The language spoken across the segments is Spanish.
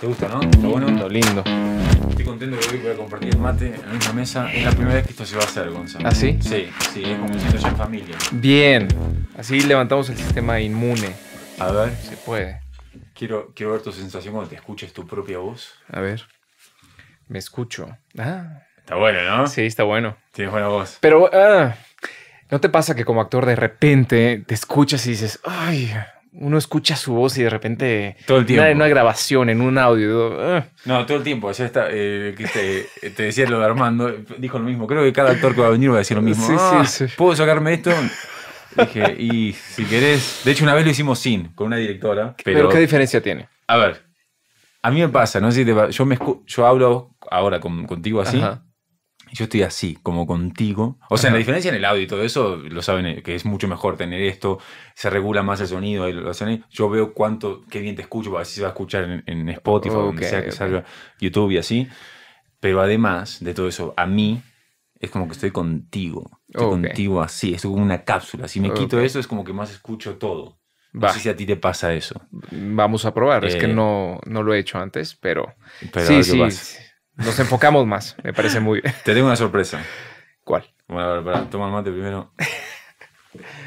¿Te gusta, no? Está bueno. lindo. Estoy contento que hoy voy a compartir mate en la misma mesa. Es la primera vez que esto se va a hacer, Gonzalo. ¿Ah, sí? Sí, sí, es como si ya en familia. Bien. Así levantamos el sistema inmune. A ver. Se puede. Quiero, quiero ver tu sensación cuando te escuches tu propia voz. A ver. Me escucho. Ah. Está bueno, ¿no? Sí, está bueno. Tienes buena voz. Pero, ah, ¿no te pasa que como actor de repente te escuchas y dices, ay, uno escucha su voz y de repente. Todo el tiempo. En una, grabación, en un audio. Ah". No, todo el tiempo. Ya está, eh, te, decía lo de Armando, dijo lo mismo. Creo que cada actor que va a venir va a decir lo mismo. Sí, sí, ah, sí. ¿Puedo sacarme esto? Dije, y si querés. De hecho, una vez lo hicimos sin, con una directora. Pero, ¿qué diferencia tiene? A ver, a mí me pasa, no yo, me, yo hablo ahora contigo así yo estoy así, como contigo. O sea, la diferencia en el audio y todo eso, lo saben, eh, que es mucho mejor tener esto, se regula más el sonido, yo veo cuánto, qué bien te escucho, ver si se va a escuchar en, Spotify, o donde sea que salga YouTube y así. Pero además de todo eso, a mí es como que estoy contigo, estoy contigo así, es como una cápsula. Si me quito eso, es como que más escucho todo. No sé si a ti te pasa eso. Vamos a probar, es que eh, no, no lo he hecho antes, pero, sí, sí. Nos enfocamos más, me parece muy bien. Te tengo una sorpresa. ¿Cuál? Bueno, para, toma el mate primero.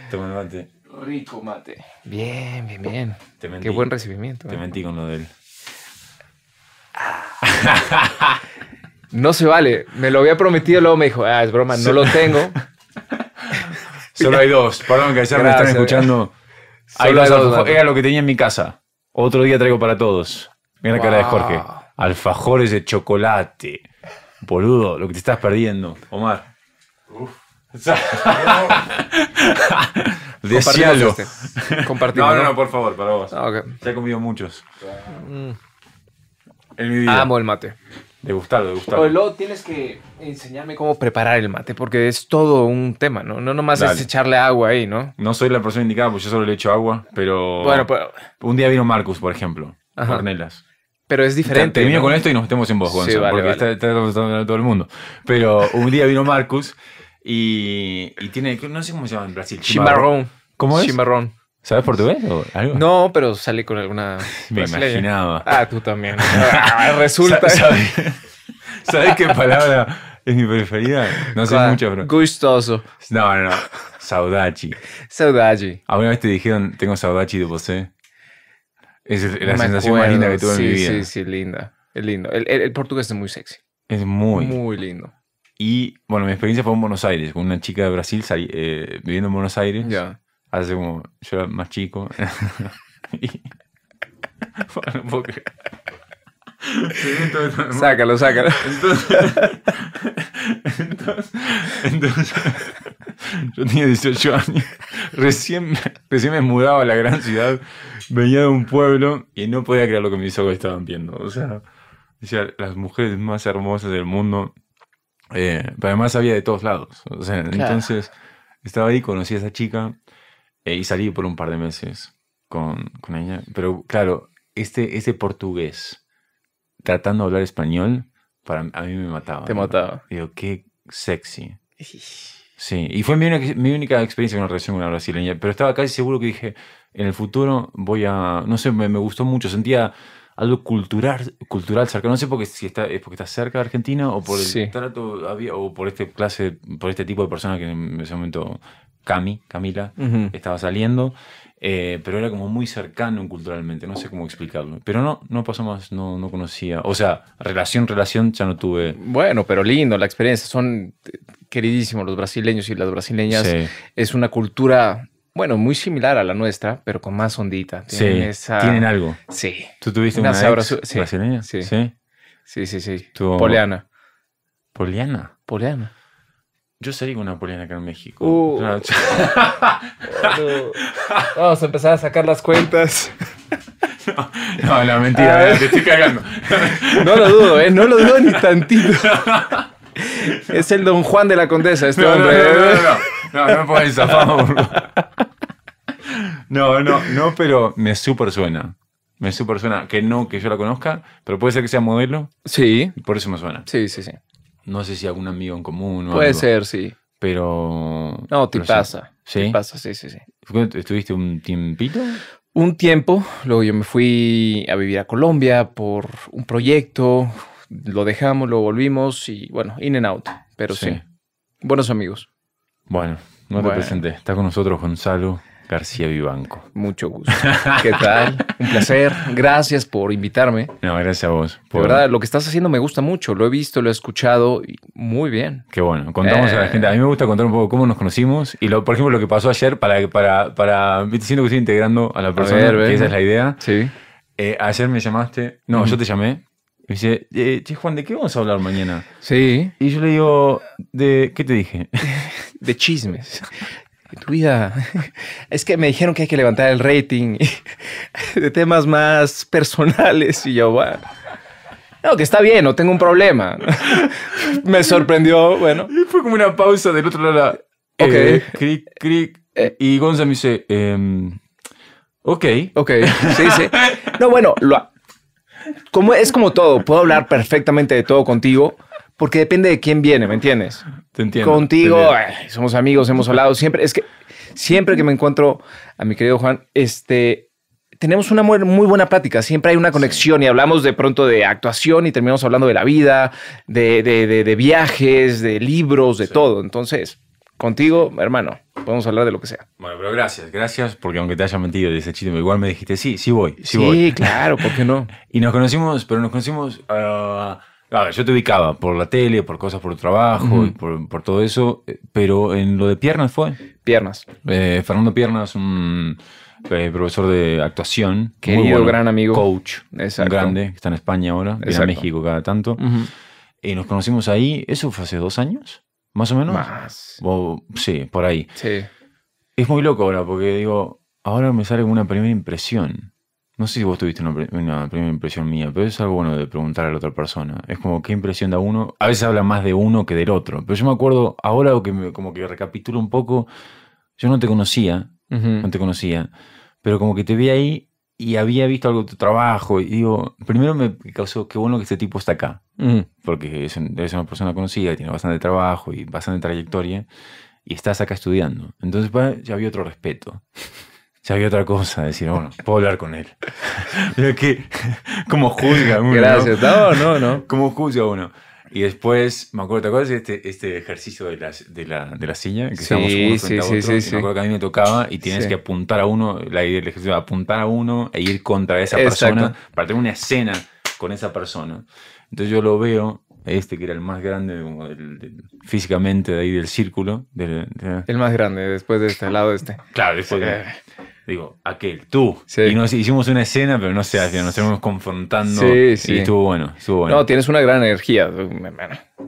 Toma el mate. Rico mate. Bien, bien, bien. Te mentí. Qué buen recibimiento. Te eh. mentí con lo de él. no se vale. Me lo había prometido, luego me dijo, ah, es broma, no lo tengo. Solo hay dos. Perdón que ayer me están escuchando. Hay dos, Era lo que tenía en mi casa. Otro día traigo para todos. Mira la cara de Jorge alfajores de chocolate. Boludo, lo que te estás perdiendo, Omar. Uf. Compartimos. Este. No, no, no, por favor, para vos. Ah, he comido muchos. Mm. Amo el mate. me gusta. luego tienes que enseñarme cómo preparar el mate, porque es todo un tema, ¿no? No nomás es echarle agua ahí, ¿no? No soy la persona indicada, porque yo solo le echo agua, pero... Bueno, Un día vino Marcus, por ejemplo, Cornelas pero es diferente. Termino con esto y nos metemos en vos, porque está, todo el mundo. Pero un día vino Marcus y, tiene, no sé cómo se llama en Brasil. Chimarrón. ¿Cómo es? Chimarrón. ¿Sabes portugués o algo? No, pero sale con alguna. Me imaginaba. Ah, tú también. Ah, resulta. ¿Sabes, qué palabra? es mi preferida. No sé mucho, pero. Gustoso. No, no, no. Saudachi. Saudachi. ¿Alguna vez te dijeron, tengo saudachi de vos? ¿eh? Es la sensación más linda que tuve en mi vida. Sí, sí, linda. Es lindo. El, el, portugués es muy sexy. Es muy. Muy lindo. Y bueno, mi experiencia fue en Buenos Aires, con una chica de Brasil eh, viviendo en Buenos Aires. Ya. Hace como. Yo era más chico. bueno, porque sácalo, sácalo. Entonces, entonces, yo tenía 18 años, recién, recién me mudaba a la gran ciudad, venía de un pueblo y no podía creer lo que mis ojos estaban viendo. O sea, decía, las mujeres más hermosas del mundo, eh, pero además había de todos lados. entonces estaba ahí, conocí a esa chica eh, y salí por un par de meses con, con ella. Pero claro, este, este portugués tratando de hablar español, para a mí me mataba. Te mataba. Digo, qué sexy. Sí, y fue mi única, mi única experiencia con una relación con una brasileña, pero estaba casi seguro que dije, en el futuro voy a, no sé, me, gustó mucho, sentía algo cultural, cultural cerca. No sé porque si está, es porque está cerca de Argentina o por el trato había, o por este clase, por este tipo de personas que en ese momento Cami, Camila, estaba saliendo. Eh, pero era como muy cercano culturalmente, no sé cómo explicarlo. Pero no, no pasó más, no, no conocía. O sea, relación, relación ya no tuve. Bueno, pero lindo la experiencia. Son queridísimos los brasileños y las brasileñas. Es una cultura, bueno, muy similar a la nuestra, pero con más ondita. Tienen sí, tienen algo. Sí. ¿Tú tuviste una, brasileña? Sí. Sí, sí, sí. sí. Poliana. Poliana. Poliana. Yo sería una polina acá en México. Uh. Vamos a empezar a sacar las cuentas. No, la mentira, te estoy cagando. No lo dudo, ¿eh? no lo dudo ni tantito. Es el don Juan de la Condesa, este hombre. Eh. No, no, no, no, no, no, No, no, no, pero me super suena. Me super suena. Que no, que yo la conozca, pero puede ser que sea modelo. Sí. Por eso me suena. Sí, sí, sí. No sé si algún amigo en común. O Puede ser, sí. Pero. No, te pasa. ¿Sí? Te pasa, sí, sí, sí. ¿Estuviste un tiempito? Un tiempo. Luego yo me fui a vivir a Colombia por un proyecto. Lo dejamos, lo volvimos y bueno, in and out. Pero sí. Buenos amigos. Bueno, no te presenté. Está con nosotros Gonzalo García Vivanco. Mucho gusto. ¿Qué tal? Un placer. Gracias por invitarme. No, gracias a vos. De verdad, lo que estás haciendo me gusta mucho. Lo he visto, lo he escuchado. Y muy bien. Qué bueno. Contamos a la eh. gente. A mí me gusta contar un poco cómo nos conocimos y, por ejemplo, lo que pasó ayer para, para, para... Siento que estoy integrando a la persona, esa es la idea. Sí. Eh, ayer me llamaste. No, yo te llamé. dice, eh, Juan, ¿de qué vamos a hablar mañana? Sí. Y yo le digo, ¿de qué te dije? de chismes en Es que me dijeron que hay que levantar el rating de temas más personales y yo, bueno. No, que está bien, no tengo un problema. me sorprendió, bueno. fue como una pausa del otro lado. ok. Eh, eh. Y Gonza me dice, em, ok. Ok, No, bueno, como, es como todo, puedo hablar perfectamente de todo contigo, porque depende de quién viene, ¿me entiendes? Te entiendo. Contigo, somos amigos, hemos hablado siempre. Es que siempre que me encuentro a mi querido Juan, este, tenemos una muy, buena plática. Siempre hay una conexión y hablamos de pronto de actuación y terminamos hablando de la vida, de, viajes, de libros, de todo. Entonces, contigo, hermano, podemos hablar de lo que sea. Bueno, pero gracias, gracias, porque aunque te haya mentido de ese chiste, igual me dijiste, sí, sí voy, sí, voy. claro, ¿por qué no? y nos conocimos, pero nos conocimos. Ah, Claro, yo te ubicaba por la tele, por cosas por trabajo, y por, todo eso, eh, pero en lo de piernas fue. Piernas. Eh, Fernando Piernas, un eh, profesor de actuación. que muy bueno, gran amigo. Coach. Exacto. Grande, que está en España ahora, viene a México cada tanto. Y nos conocimos ahí, eso fue hace dos años, más o menos. Más. sí, por ahí. Sí. Es muy loco ahora, porque digo, ahora me sale una primera impresión. No sé si vos tuviste una, primera impresión mía, pero es algo bueno de preguntar a la otra persona. Es como qué impresión da uno. A veces habla más de uno que del otro. Pero yo me acuerdo, ahora que como que recapitulo un poco, yo no te conocía, no te conocía, pero como que te vi ahí y había visto algo de tu trabajo. Y digo, primero me causó qué bueno que este tipo está acá. Porque es, es una persona conocida, tiene bastante trabajo y bastante trayectoria. Y estás acá estudiando. Entonces, ya había otro respeto si había otra cosa, decir, bueno, puedo hablar con él. Pero que, como juzga uno? Gracias, no, no, no. ¿Cómo juzga uno? Y después, me acuerdo, ¿te acuerdas de este, este ejercicio de la, de silla? Que sí, sí, sí, Me acuerdo que a mí me tocaba y tienes que apuntar a uno, la idea del ejercicio apuntar a uno e ir contra esa persona para tener una escena con esa persona. Entonces yo lo veo, este que era el más grande físicamente de ahí del círculo. El más grande, después de este, al lado este. Claro, después de... Eh digo, aquel, tú. Y nos hicimos una escena, pero no sé, nos estuvimos confrontando. Sí, Y estuvo bueno, No, tienes una gran energía,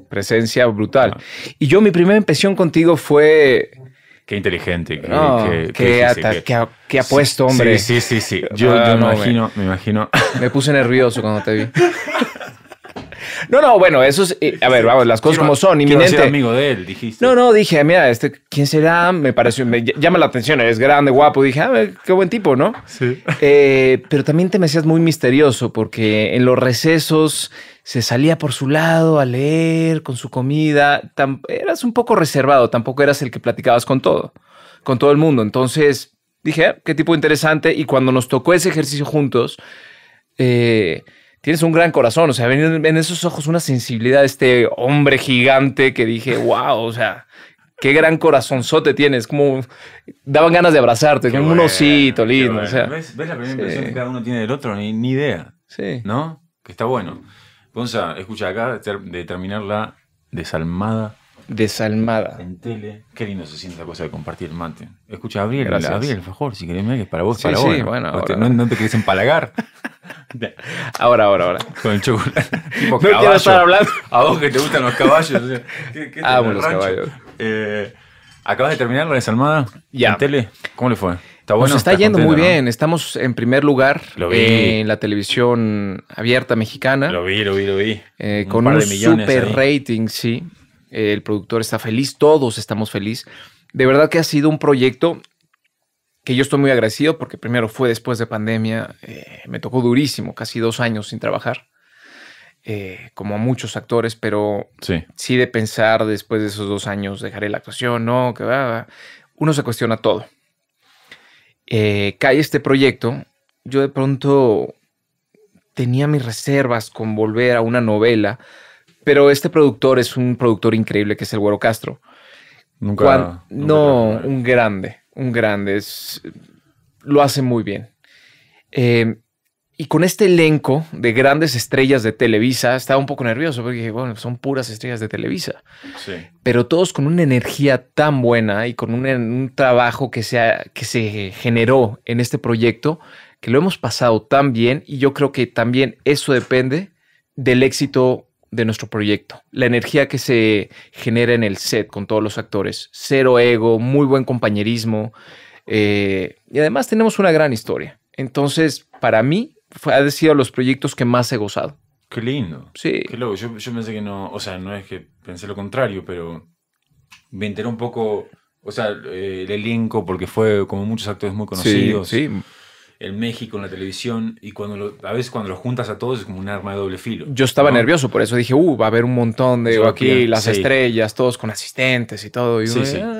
presencia brutal. Y yo, mi primera impresión contigo fue. Qué inteligente, qué, apuesto, hombre. Sí, sí, sí, Yo, ah, me imagino. Me puse nervioso cuando te vi. No, no, bueno, eso es. Eh, a ver, vamos, las cosas como son, inminente. Ser amigo de él, dijiste. No, no, dije, mira, este, ¿quién será? Me pareció, me llama la atención, es grande, guapo. Dije, ah, eh, qué buen tipo, ¿no? Sí. Eh, pero también te me hacías muy misterioso porque en los recesos se salía por su lado a leer con su comida. eras un poco reservado, tampoco eras el que platicabas con todo, con todo el mundo. Entonces dije, ah, qué tipo interesante. Y cuando nos tocó ese ejercicio juntos, eh tienes un gran corazón. O sea, ven en esos ojos una sensibilidad de este hombre gigante que dije, wow, o sea, qué gran corazonzote tienes. Como daban ganas de abrazarte, como un osito lindo. ¿Ves, la primera impresión que cada uno tiene del otro? Ni, idea. Sí. ¿No? Que está bueno. Ponza, escucha, acá de terminar la desalmada. Desalmada. En tele. Qué lindo se siente la cosa de compartir el mate. Escucha, a Abril, abrí el fajor, si querés, que es para vos, para vos. Bueno, no te querés empalagar. Ahora, ahora, ahora. Con el chocolate. no quiero estar hablando. A vos que te gustan los caballos. los caballos. Eh, ¿Acabas de terminar la desalmada? Ya. ¿En tele? ¿Cómo le fue? ¿Está bueno? Nos está yendo muy bien. Estamos en primer lugar en la televisión abierta mexicana. Lo vi, lo vi, lo vi. Eh, con un super rating, sí. El productor está feliz, todos estamos felices. De verdad que ha sido un proyecto que yo estoy muy agradecido porque primero fue después de pandemia, eh, me tocó durísimo, casi dos años sin trabajar, eh, como a muchos actores, pero sí. de pensar después de esos dos años, dejaré la actuación, no, que uno se cuestiona todo. Eh, cae este proyecto, yo de pronto tenía mis reservas con volver a una novela, pero este productor es un productor increíble que es el Güero Castro. Nunca. no, un grande un grande, lo hace muy bien. Em, y con este elenco de grandes estrellas de Televisa, estaba un poco nervioso porque dije, bueno, son puras estrellas de Televisa. Pero todos con una energía tan buena y con un, trabajo que se, que se generó en este proyecto, que lo hemos pasado tan bien y yo creo que también eso depende del éxito de nuestro proyecto. La energía que se genera en el set con todos los actores. Cero ego, muy buen compañerismo. Eh, y además tenemos una gran historia. Entonces, para mí, ha sido los proyectos que más he gozado. Qué lindo. Sí. Yo, pensé que no, o sea, no es que pensé lo contrario, pero me enteré un poco, o sea, eh, el elenco, porque fue como muchos actores muy conocidos. sí en México, en la televisión, y cuando lo, a veces cuando lo juntas a todos es como un arma de doble filo. Yo estaba nervioso, por eso dije, uh, va a haber un montón de aquí, las estrellas, todos con asistentes y todo. Ah".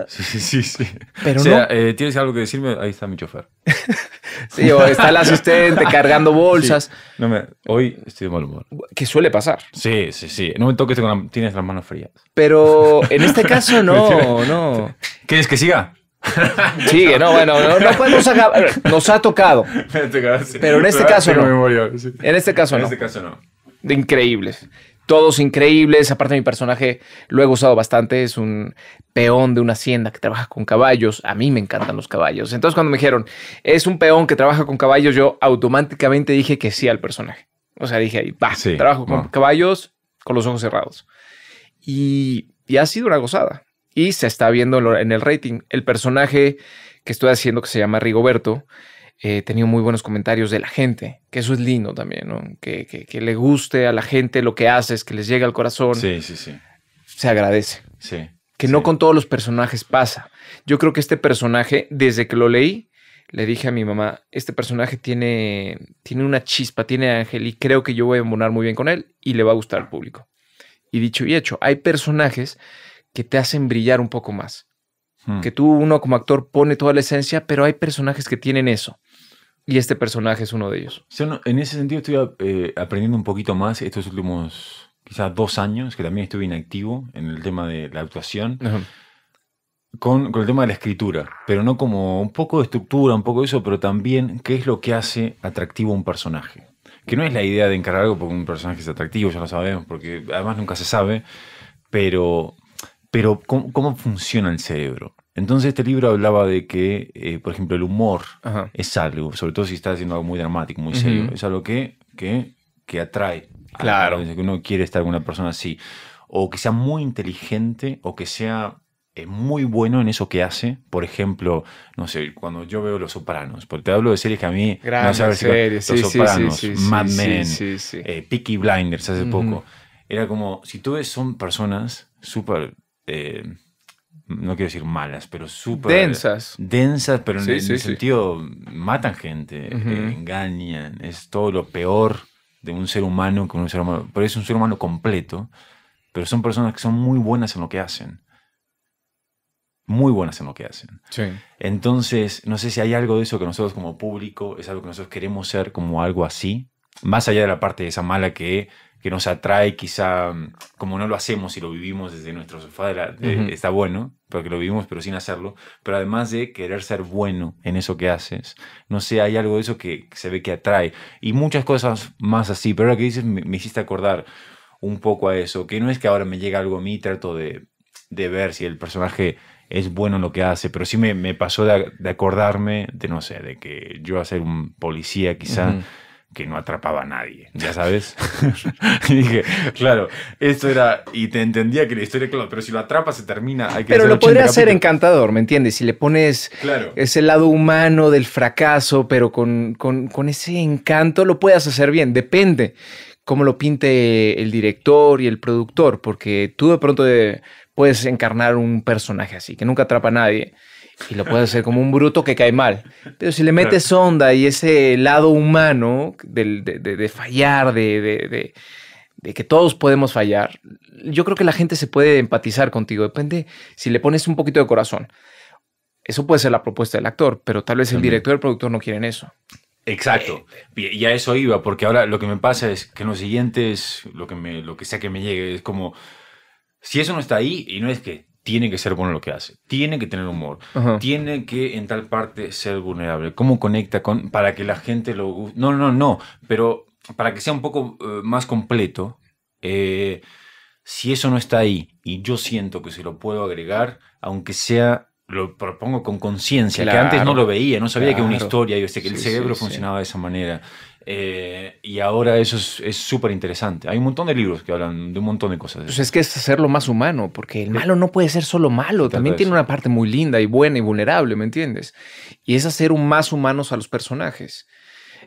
sí, sí. sí, sí, Pero no... Eh, ¿tienes algo que decirme? Ahí está mi chofer. sí, o está el asistente cargando bolsas. No me, hoy estoy de mal humor. Que suele pasar. Sí, sí, sí. No me toques, tienes las manos frías. Pero en este caso no, no. ¿Quieres que siga? Sigue, no, bueno, pues, Nos ha tocado. Este Pero en este caso no. En este caso no. Este increíbles. Todos increíbles. Aparte, mi personaje lo he usado bastante. Es un peón de una hacienda que trabaja con caballos. A mí me encantan los caballos. Entonces, cuando me dijeron, es un peón que trabaja con caballos, yo automáticamente dije que sí al personaje. O sea, dije va, trabajo con caballos con los ojos cerrados. Y, y ha sido una gozada y se está viendo en el rating. El personaje que estoy haciendo, que se llama Rigoberto, he eh, tenido muy buenos comentarios de la gente, que eso es lindo también, ¿no? que, le guste a la gente lo que haces, que les llega al corazón. Sí, sí, sí. Se agradece. Sí. Que no con todos los personajes pasa. Yo creo que este personaje, desde que lo leí, le dije a mi mamá, este personaje tiene, tiene una chispa, tiene ángel y creo que yo voy a embonar muy bien con él y le va a gustar al público. Y dicho y hecho, hay personajes que te hacen brillar un poco más. Hmm. Que tú, uno como actor, pone toda la esencia, pero hay personajes que tienen eso. Y este personaje es uno de ellos. en ese sentido estoy eh, aprendiendo un poquito más estos últimos quizás dos años, que también estuve inactivo en el tema de la actuación, con, con, el tema de la escritura, pero no como un poco de estructura, un poco de eso, pero también qué es lo que hace atractivo a un personaje. Que no es la idea de encargar algo porque un personaje es atractivo, ya lo sabemos, porque además nunca se sabe, pero pero ¿cómo, funciona el cerebro? Entonces este libro hablaba de que, eh, por ejemplo, el humor es algo, sobre todo si estás haciendo algo muy dramático, muy serio, es algo que, que, que atrae. Claro. que uno quiere estar con una persona así. O que sea muy inteligente, o que sea eh, muy bueno en eso que hace. Por ejemplo, no sé, cuando yo veo Los Sopranos, porque te hablo de series que a mí series, Los Sopranos, Mad Men, eh, Peaky Blinders hace poco. Era como, si tú ves, son personas súper eh, no quiero decir malas, pero super Densas. Densas, pero en, ese el sentido, matan gente, eh, engañan, es todo lo peor de un ser humano que un ser humano, pero es un ser humano completo, pero son personas que son muy buenas en lo que hacen. Muy buenas en lo que hacen. Entonces, no sé si hay algo de eso que nosotros como público, es algo que nosotros queremos ser como algo así, más allá de la parte de esa mala que que nos atrae, quizá mm, como no lo hacemos y lo vivimos desde nuestro sofá, está bueno, porque lo vivimos pero sin hacerlo, pero además de querer ser bueno en eso que haces, no sé, hay algo de eso que, se ve que atrae y muchas cosas más así, pero ahora que dices me, hiciste acordar un poco a eso, que no es que ahora me llega algo a mí trato de, ver si el personaje es bueno en lo que hace, pero sí me, pasó de, acordarme de, no sé, de que yo a ser un policía quizá que no atrapaba a nadie, ya sabes. y dije, claro, esto era, y te entendía que la historia, claro, pero si lo atrapas se termina. Hay que pero lo podría hacer encantador, ¿me entiendes? Si le pones ese lado humano del fracaso, pero con, con, con ese encanto lo puedas hacer bien, depende cómo lo pinte el director y el productor, porque tú de pronto eh, puedes encarnar un personaje así, que nunca atrapa a nadie y lo puede hacer como un bruto que cae mal. Pero si le metes onda y ese lado humano de, fallar, de, que todos podemos fallar, yo creo que la gente se puede empatizar contigo. Depende si le pones un poquito de corazón. Eso puede ser la propuesta del actor, pero tal vez el director y el productor no quieren eso. Exacto. Eh, eh. y a eso iba, porque ahora lo que me pasa es que en los siguientes, lo que, me, lo que sea que me llegue, es como, si eso no está ahí, y no es que tiene que ser bueno lo que hace, tiene que tener humor, tiene que en tal parte ser vulnerable. ¿Cómo conecta con para que la gente lo No, no, no, pero para que sea un poco eh, más completo, eh, si eso no está ahí y yo siento que se lo puedo agregar, aunque sea lo propongo con conciencia, que antes no lo veía, no sabía que una historia, y que el cerebro funcionaba de esa manera. Eh, y ahora eso es súper interesante. Hay un montón de libros que hablan de un montón de cosas. Pues es que es hacerlo más humano, porque el malo no puede ser solo malo, también tiene una parte muy linda y buena y vulnerable, ¿me entiendes? Y es hacer un más humanos a los personajes.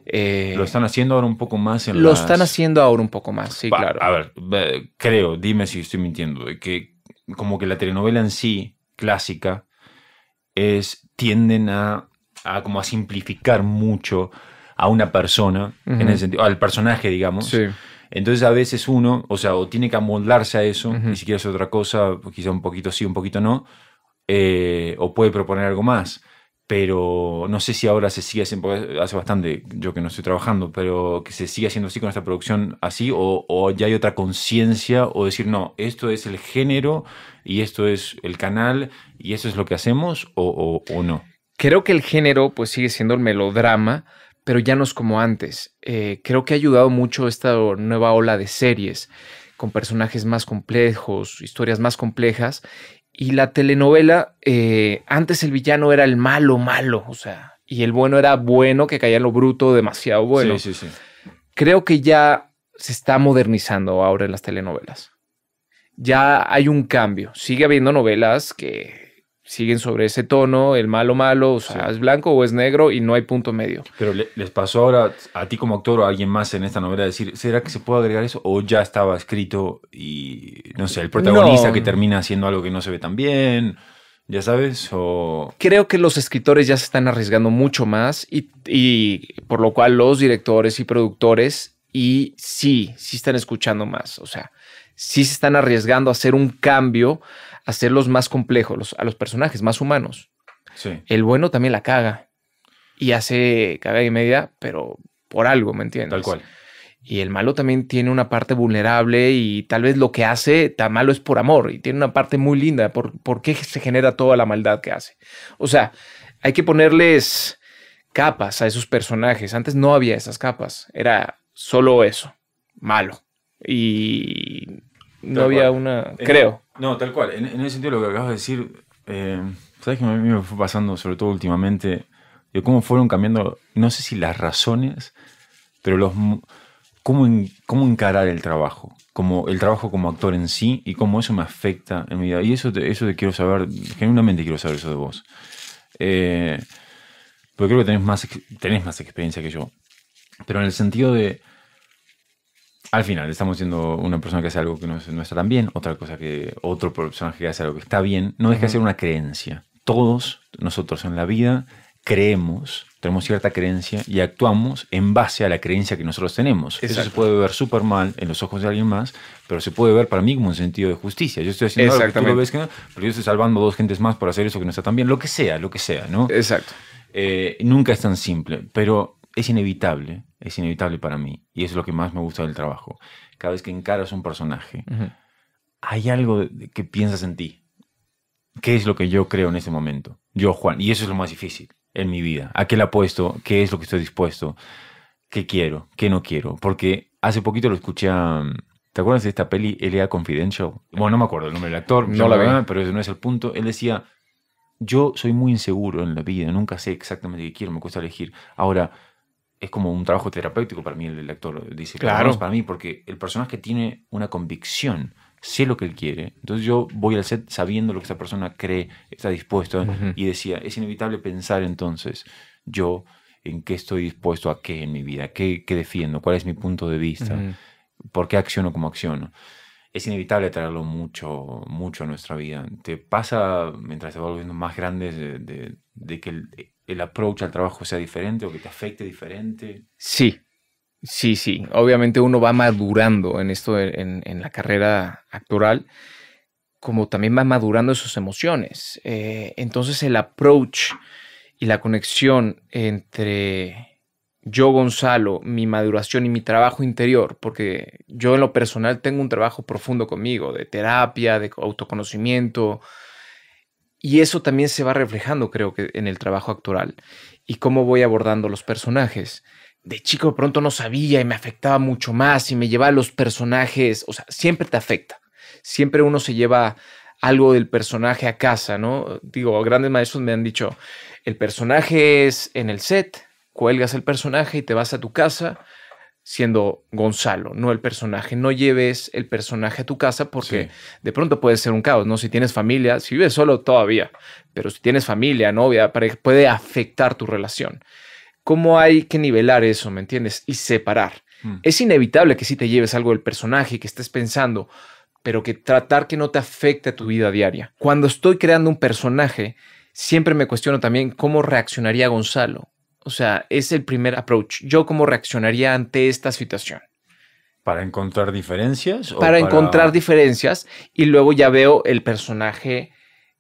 Eh, lo están haciendo ahora un poco más en Lo están haciendo ahora un poco más, sí, claro. A ver, creo, dime si estoy mintiendo, que como que la telenovela en sí, clásica, es tienden a, a como a simplificar mucho a una persona, en el sentido, al personaje, digamos. Entonces a veces uno, o sea, o tiene que amoldarse a eso, ni siquiera es otra cosa, quizá un poquito sí, un poquito no, eh, o puede proponer algo más. Pero no sé si ahora se sigue haciendo, hace bastante yo que no estoy trabajando, pero que se sigue haciendo así con esta producción así, o, ya hay otra conciencia, o decir, no, esto es el género y esto es el canal y eso es lo que hacemos, o, o, o no. Creo que el género pues sigue siendo el melodrama, pero ya no es como antes. Eh, creo que ha ayudado mucho esta nueva ola de series con personajes más complejos, historias más complejas. Y la telenovela, eh, antes el villano era el malo, malo, o sea, y el bueno era bueno, que caía lo bruto, demasiado bueno. Sí, sí, sí. Creo que ya se está modernizando ahora en las telenovelas. Ya hay un cambio. Sigue habiendo novelas que siguen sobre ese tono, el malo malo, o sea, es blanco o es negro y no hay punto medio. Pero les pasó ahora a ti como actor o a alguien más en esta novela decir, ¿será que se puede agregar eso? ¿O ya estaba escrito y, no sé, el protagonista que termina haciendo algo que no se ve tan bien? ¿Ya sabes? O... Creo que los escritores ya se están arriesgando mucho más y, y por lo cual los directores y productores y sí, sí están escuchando más, o sea, sí se están arriesgando a hacer un cambio hacerlos más complejos, a los personajes más humanos. Sí. El bueno también la caga y hace caga y media, pero por algo, ¿me entiendes? Tal cual. Y el malo también tiene una parte vulnerable y tal vez lo que hace tan malo es por amor y tiene una parte muy linda por, por qué se genera toda la maldad que hace. O sea, hay que ponerles capas a esos personajes. Antes no había esas capas, era solo eso, malo. Y no había una, creo. No, tal cual. En, ese sentido, lo que acabas de decir, eh, ¿sabes que a mí me fue pasando, sobre todo últimamente, de cómo fueron cambiando, no sé si las razones, pero los cómo, encarar el trabajo, como el trabajo como actor en sí y cómo eso me afecta en mi vida. Y eso te, eso quiero saber, genuinamente quiero saber eso de vos. Eh, porque creo que tenés más, tenés más experiencia que yo. Pero en el sentido de al final estamos siendo una persona que hace algo que no, está tan bien, otra cosa que otro personaje hace algo que está bien, no deja que hacer una creencia. Todos nosotros en la vida creemos, tenemos cierta creencia y actuamos en base a la creencia que nosotros tenemos. Eso se puede ver súper mal en los ojos de alguien más, pero se puede ver para mí como un sentido de justicia. Yo estoy haciendo algo que tú lo ves que no, pero yo estoy salvando a dos gentes más por hacer eso que no está tan bien, lo que sea, lo que sea, ¿no? Exacto. Eh, nunca es tan simple, pero es inevitable es inevitable para mí. Y es lo que más me gusta del trabajo. Cada vez que encaras un personaje, hay algo que piensas en ti. ¿Qué es lo que yo creo en ese momento? Yo, Juan. Y eso es lo más difícil en mi vida. ¿A qué le apuesto? ¿Qué es lo que estoy dispuesto? ¿Qué quiero? ¿Qué no quiero? Porque hace poquito lo escuché a... ¿Te acuerdas de esta peli L.A. Confidential? Bueno, no me acuerdo el nombre del actor. No la veo. Pero ese no es el punto. Él decía, yo soy muy inseguro en la vida. Nunca sé exactamente qué quiero. Me cuesta elegir. Ahora es como un trabajo terapéutico para mí el lector dice claro para mí porque el personaje tiene una convicción sé lo que él quiere entonces yo voy al set sabiendo lo que esa persona cree está dispuesto y decía es inevitable pensar entonces yo en qué estoy dispuesto a qué en mi vida qué, defiendo cuál es mi punto de vista por qué acciono como acciono es inevitable traerlo mucho, mucho a nuestra vida. Te pasa, mientras te vas volviendo más grandes, de, de, que el, el approach al trabajo sea diferente o que te afecte diferente? Sí, sí, sí. Obviamente uno va madurando en esto, en, la carrera actoral, como también va madurando sus emociones. Eh, entonces el approach y la conexión entre yo, Gonzalo, mi maduración y mi trabajo interior, porque yo en lo personal tengo un trabajo profundo conmigo, de terapia, de autoconocimiento, y eso también se va reflejando, creo que, en el trabajo actoral y cómo voy abordando los personajes. De chico de pronto no sabía y me afectaba mucho más y me llevaba los personajes, o sea, siempre te afecta. Siempre uno se lleva algo del personaje a casa, ¿no? Digo, grandes maestros me han dicho, el personaje es en el set, cuelgas el personaje y te vas a tu casa siendo Gonzalo, no el personaje. No lleves el personaje a tu casa porque de pronto puede ser un caos, ¿no? Si tienes familia, si vives solo todavía, pero si tienes familia, novia, puede afectar tu relación. ¿Cómo hay que nivelar eso, me entiendes? Y separar. Mm. Es inevitable que si te lleves algo del personaje que estés pensando, pero que tratar que no te afecte a tu vida diaria. Cuando estoy creando un personaje, siempre me cuestiono también cómo reaccionaría Gonzalo o sea, es el primer approach. ¿Yo cómo reaccionaría ante esta situación? ¿Para encontrar diferencias? para, para, encontrar diferencias y luego ya veo el personaje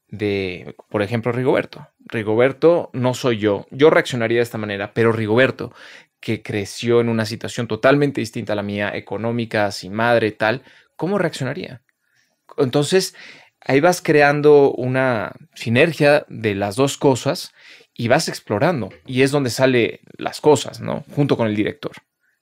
de, por ejemplo, Rigoberto. Rigoberto no soy yo. Yo reaccionaría de esta manera, pero Rigoberto, que creció en una situación totalmente distinta a la mía, económica, sin madre, tal, ¿cómo reaccionaría? Entonces, ahí vas creando una sinergia de las dos cosas y vas explorando y es donde sale las cosas, ¿no? Junto con el director.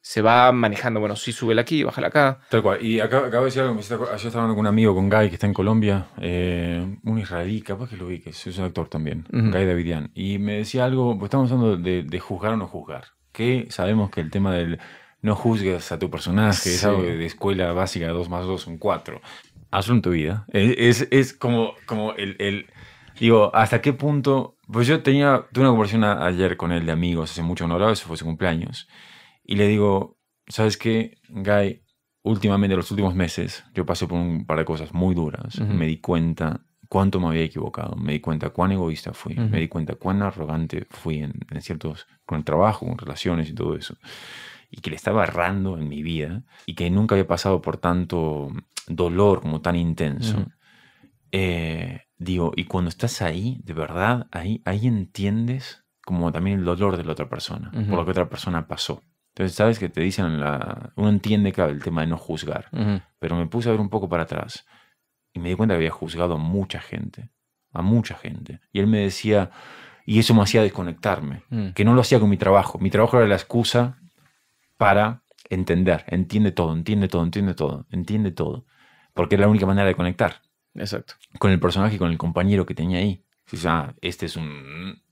Se va manejando, bueno, sí, súbela aquí, bájala acá. Tal cual. Y acabo, de decir algo, yo estaba hablando con un amigo, con Guy, que está en Colombia, eh, un israelí, capaz que lo vi, que es un actor también, Guy Davidian. Y me decía algo, pues estamos hablando de, juzgar o no juzgar. Que sabemos que el tema del no juzgues a tu personaje, es algo de escuela básica, Dos más dos son cuatro. Hazlo en tu vida. Es, como, como el, el, Digo, ¿hasta qué punto pues yo tenía, tuve una conversación ayer con él de amigos, hace mucho honorado eso fue su cumpleaños, y le digo, ¿sabes qué, Guy? Últimamente, los últimos meses, yo pasé por un par de cosas muy duras, me di cuenta cuánto me había equivocado, me di cuenta cuán egoísta fui, me di cuenta cuán arrogante fui en, ciertos, con el trabajo, con relaciones y todo eso, y que le estaba errando en mi vida y que nunca había pasado por tanto dolor como tan intenso. eh, Digo, y cuando estás ahí, de verdad, ahí, ahí entiendes como también el dolor de la otra persona, por lo que otra persona pasó. Entonces, sabes que te dicen, la... uno entiende, claro, el tema de no juzgar, pero me puse a ver un poco para atrás y me di cuenta que había juzgado a mucha gente, a mucha gente. Y él me decía, y eso me hacía desconectarme, mm. que no lo hacía con mi trabajo. Mi trabajo era la excusa para entender, entiende todo, entiende todo, entiende todo, entiende todo, porque era la única manera de conectar. Exacto. Con el personaje, con el compañero que tenía ahí. O sea, este es un...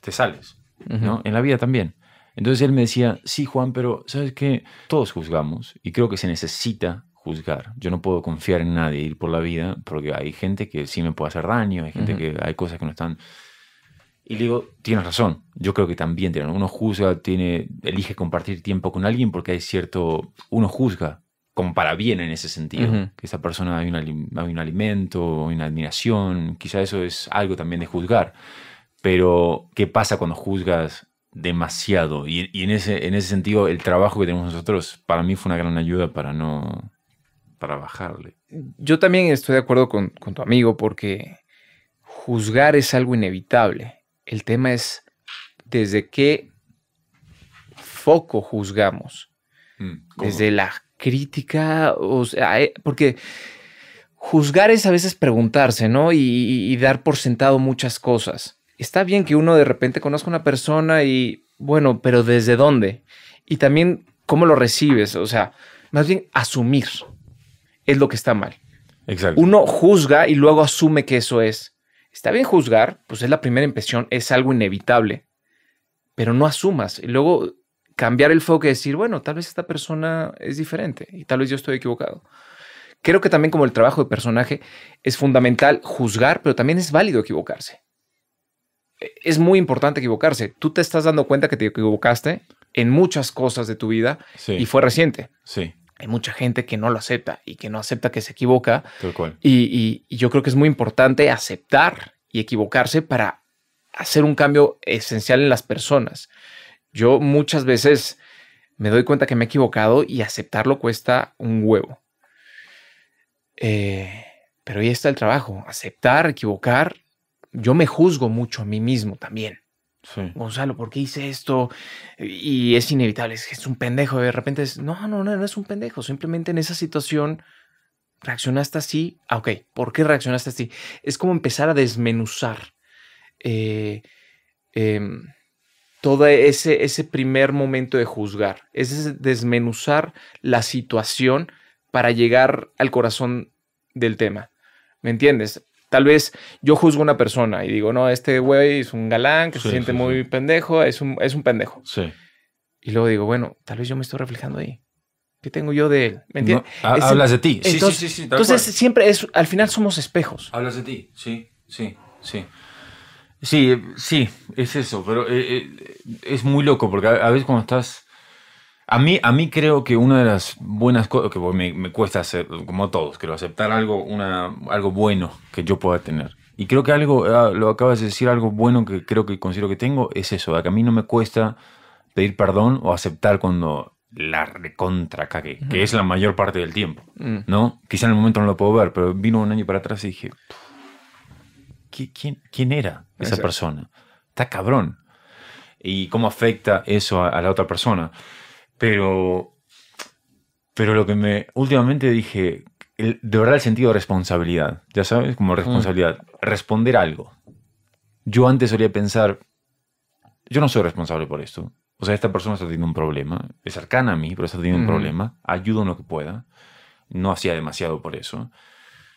Te sales, ¿no? En la vida también. Entonces él me decía, sí, Juan, pero ¿sabes qué? Todos juzgamos y creo que se necesita juzgar. Yo no puedo confiar en nadie, ir por la vida, porque hay gente que sí me puede hacer daño, hay gente que hay cosas que no están... Y le digo, tienes razón, yo creo que también tiene. Uno juzga, tiene, elige compartir tiempo con alguien porque hay cierto... Uno juzga como para bien en ese sentido. Que esta persona hay un, alimento, una admiración, quizá eso es algo también de juzgar. Pero, ¿qué pasa cuando juzgas demasiado? Y, en, ese, en ese sentido, el trabajo que tenemos nosotros, para mí fue una gran ayuda para no. para bajarle. Yo también estoy de acuerdo con, tu amigo, porque juzgar es algo inevitable. El tema es desde qué foco juzgamos. Mm, desde la crítica, o sea, eh, porque juzgar es a veces preguntarse, ¿no? Y, dar por sentado muchas cosas. Está bien que uno de repente conozca una persona y, bueno, pero ¿desde dónde? Y también cómo lo recibes, o sea, más bien asumir es lo que está mal. Exacto. Uno juzga y luego asume que eso es. Está bien juzgar, pues es la primera impresión, es algo inevitable, pero no asumas. Y luego cambiar el foco y decir, bueno, tal vez esta persona es diferente y tal vez yo estoy equivocado. Creo que también como el trabajo de personaje es fundamental juzgar, pero también es válido equivocarse. E, es muy importante equivocarse. Tú te estás dando cuenta que te equivocaste en muchas cosas de tu vida y fue reciente. Sí. Hay mucha gente que no lo acepta y que no acepta que se equivoca. y yo creo que es muy importante aceptar y equivocarse para hacer un cambio esencial en las personas. Yo muchas veces me doy cuenta que me he equivocado y aceptarlo cuesta un huevo. Eh, pero ahí está el trabajo, aceptar, equivocar. Yo me juzgo mucho a mí mismo también. Gonzalo, ¿por qué hice esto? Y es inevitable, es que es un pendejo. De repente es, no, no, no, no es un pendejo. Simplemente en esa situación reaccionaste así. Ah, ok, ¿por qué reaccionaste así? Es como empezar a desmenuzar. Eh, em, todo ese, ese primer momento de juzgar, es desmenuzar la situación para llegar al corazón del tema. ¿Me entiendes? Tal vez yo juzgo a una persona y digo, no, este güey es un galán que se siente muy pendejo, es un, pendejo. Sí. Y luego digo, bueno, tal vez yo me estoy reflejando ahí. ¿Qué tengo yo de él? ¿Me entiendes? hablas de ti. sí, sí, sí, Entonces, siempre es, al final somos espejos. Hablas de ti, sí, sí, sí. Sí, eh, sí, es eso, pero eh, eh, es muy loco porque a, veces cuando estás... A mí, a mí creo que una de las buenas cosas, que me, cuesta hacer, como a todos, creo, aceptar algo, una, algo bueno que yo pueda tener. Y creo que algo, ah, lo acabas de decir, algo bueno que creo que considero que tengo es eso, que a mí no me cuesta pedir perdón o aceptar cuando la recontra que es la mayor parte del tiempo, mm. ¿no? Quizá en el momento no lo puedo ver, pero vino un año para atrás y dije, quién, era esa persona? Está cabrón. Y cómo afecta eso a, la otra persona. Pero, pero lo que me últimamente dije, de verdad el sentido de responsabilidad, ya sabes, como responsabilidad, responder algo. Yo antes solía pensar, yo no soy responsable por esto. O sea, esta persona está teniendo un problema, es cercana a mí, pero está teniendo un problema, ayudo en lo que pueda. No hacía demasiado por eso.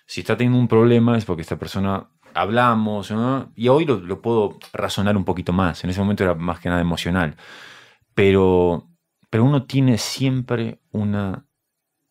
Si está teniendo un problema es porque esta persona hablamos, y hoy lo, puedo razonar un poquito más, en ese momento era más que nada emocional, pero, pero uno tiene siempre una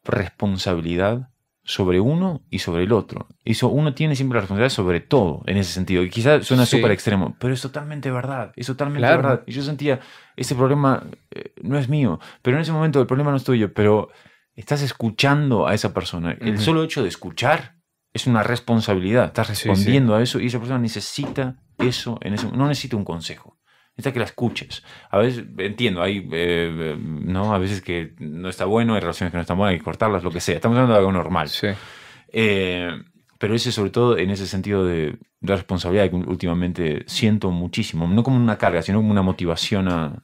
responsabilidad sobre uno y sobre el otro. Y uno tiene siempre la responsabilidad sobre todo en ese sentido. Y quizás suena súper extremo, pero es totalmente verdad. Es totalmente verdad. Y yo sentía, ese problema eh, no es mío, pero en ese momento el problema no es tuyo, pero estás escuchando a esa persona. El solo hecho de escuchar es una responsabilidad. Estás respondiendo a eso y esa persona necesita eso en eso. No necesita un consejo. Necesita que la escuches. A veces, entiendo, hay, eh, eh, ¿no? A veces que no está bueno, hay relaciones que no están buenas, hay que cortarlas, lo que sea. Estamos hablando de algo normal. Sí. Eh, pero ese sobre todo en ese sentido de responsabilidad que últimamente siento muchísimo, no como una carga, sino como una motivación a,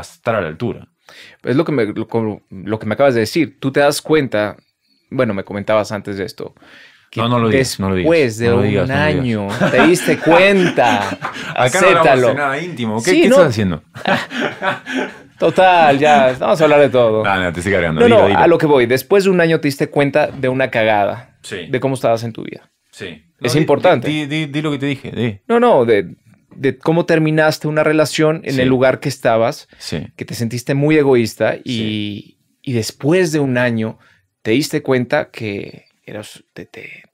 estar a la altura. Es lo que, lo, que me acabas de decir, tú te das cuenta, bueno, me comentabas antes de esto, no, no lo digas, después no lo de un año te diste cuenta. Acá nada íntimo. ¿Qué, estás haciendo? Total, ya, vamos a hablar de todo. No, no, te estoy cargando. No, a lo que voy. Después de un año te diste cuenta de una cagada. Sí. De cómo estabas en tu vida. Sí. es importante. Di, lo que te dije. No, no, de, cómo terminaste una relación en el lugar que estabas. Sí. Que te sentiste muy egoísta y después de un año te diste cuenta que eras, te,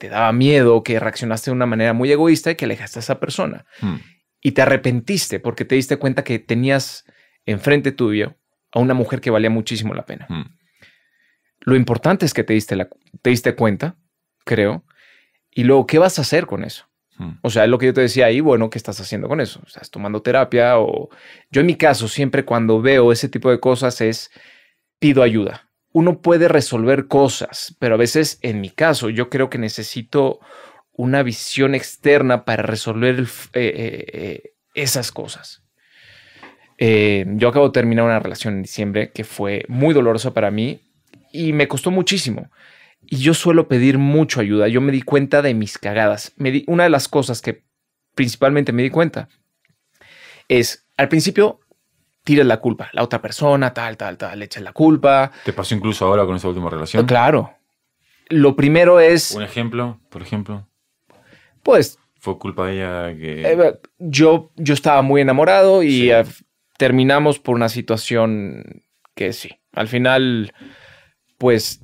daba miedo, que reaccionaste de una manera muy egoísta y que alejaste a esa persona. Mm. Y te arrepentiste porque te diste cuenta que tenías enfrente tuyo a una mujer que valía muchísimo la pena. Mm. Lo importante es que te diste, la, te diste cuenta, creo, y luego, ¿qué vas a hacer con eso? Mm. O sea, es lo que yo te decía ahí, bueno, ¿qué estás haciendo con eso? ¿Estás tomando terapia? O yo en mi caso, siempre cuando veo ese tipo de cosas es pido ayuda uno puede resolver cosas, pero a veces, en mi caso, yo creo que necesito una visión externa para resolver eh, eh, eh, esas cosas. yo acabo de terminar una relación en diciembre que fue muy dolorosa para mí y me costó muchísimo. Y yo suelo pedir mucho ayuda. Yo me di cuenta de mis cagadas. Me di, una de las cosas que principalmente me di cuenta es, al principio tiras la culpa. La otra persona, tal, tal, tal, le echas la culpa. ¿Te pasó incluso ahora con esa última relación? Claro. Lo primero es... Un ejemplo, por ejemplo. Pues... Fue culpa de ella que... Eh, yo, yo estaba muy enamorado y terminamos por una situación que sí. Al final, pues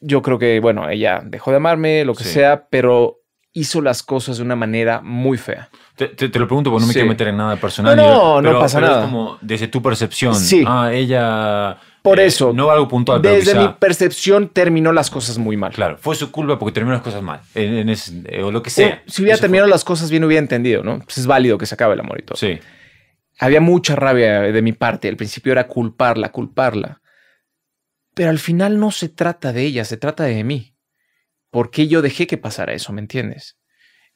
yo creo que, bueno, ella dejó de amarme, lo que sea, pero hizo las cosas de una manera muy fea. Te, lo pregunto porque no me quiero meter en nada personal. No, no, pasa nada. Es como desde tu percepción. Sí. Ah, ella. Por eh, eso. No algo puntual. Desde mi percepción terminó las cosas muy mal. Claro, fue su culpa porque terminó las cosas mal. Eh, o lo que sea. Eh, si hubiera terminado las cosas bien, hubiera entendido, ¿no? Pues es válido que se acabe el amor y todo. Sí. Había mucha rabia de mi parte. Al principio era culparla, culparla. Pero al final no se trata de ella, se trata de mí. ¿por qué yo dejé que pasara eso? ¿Me entiendes?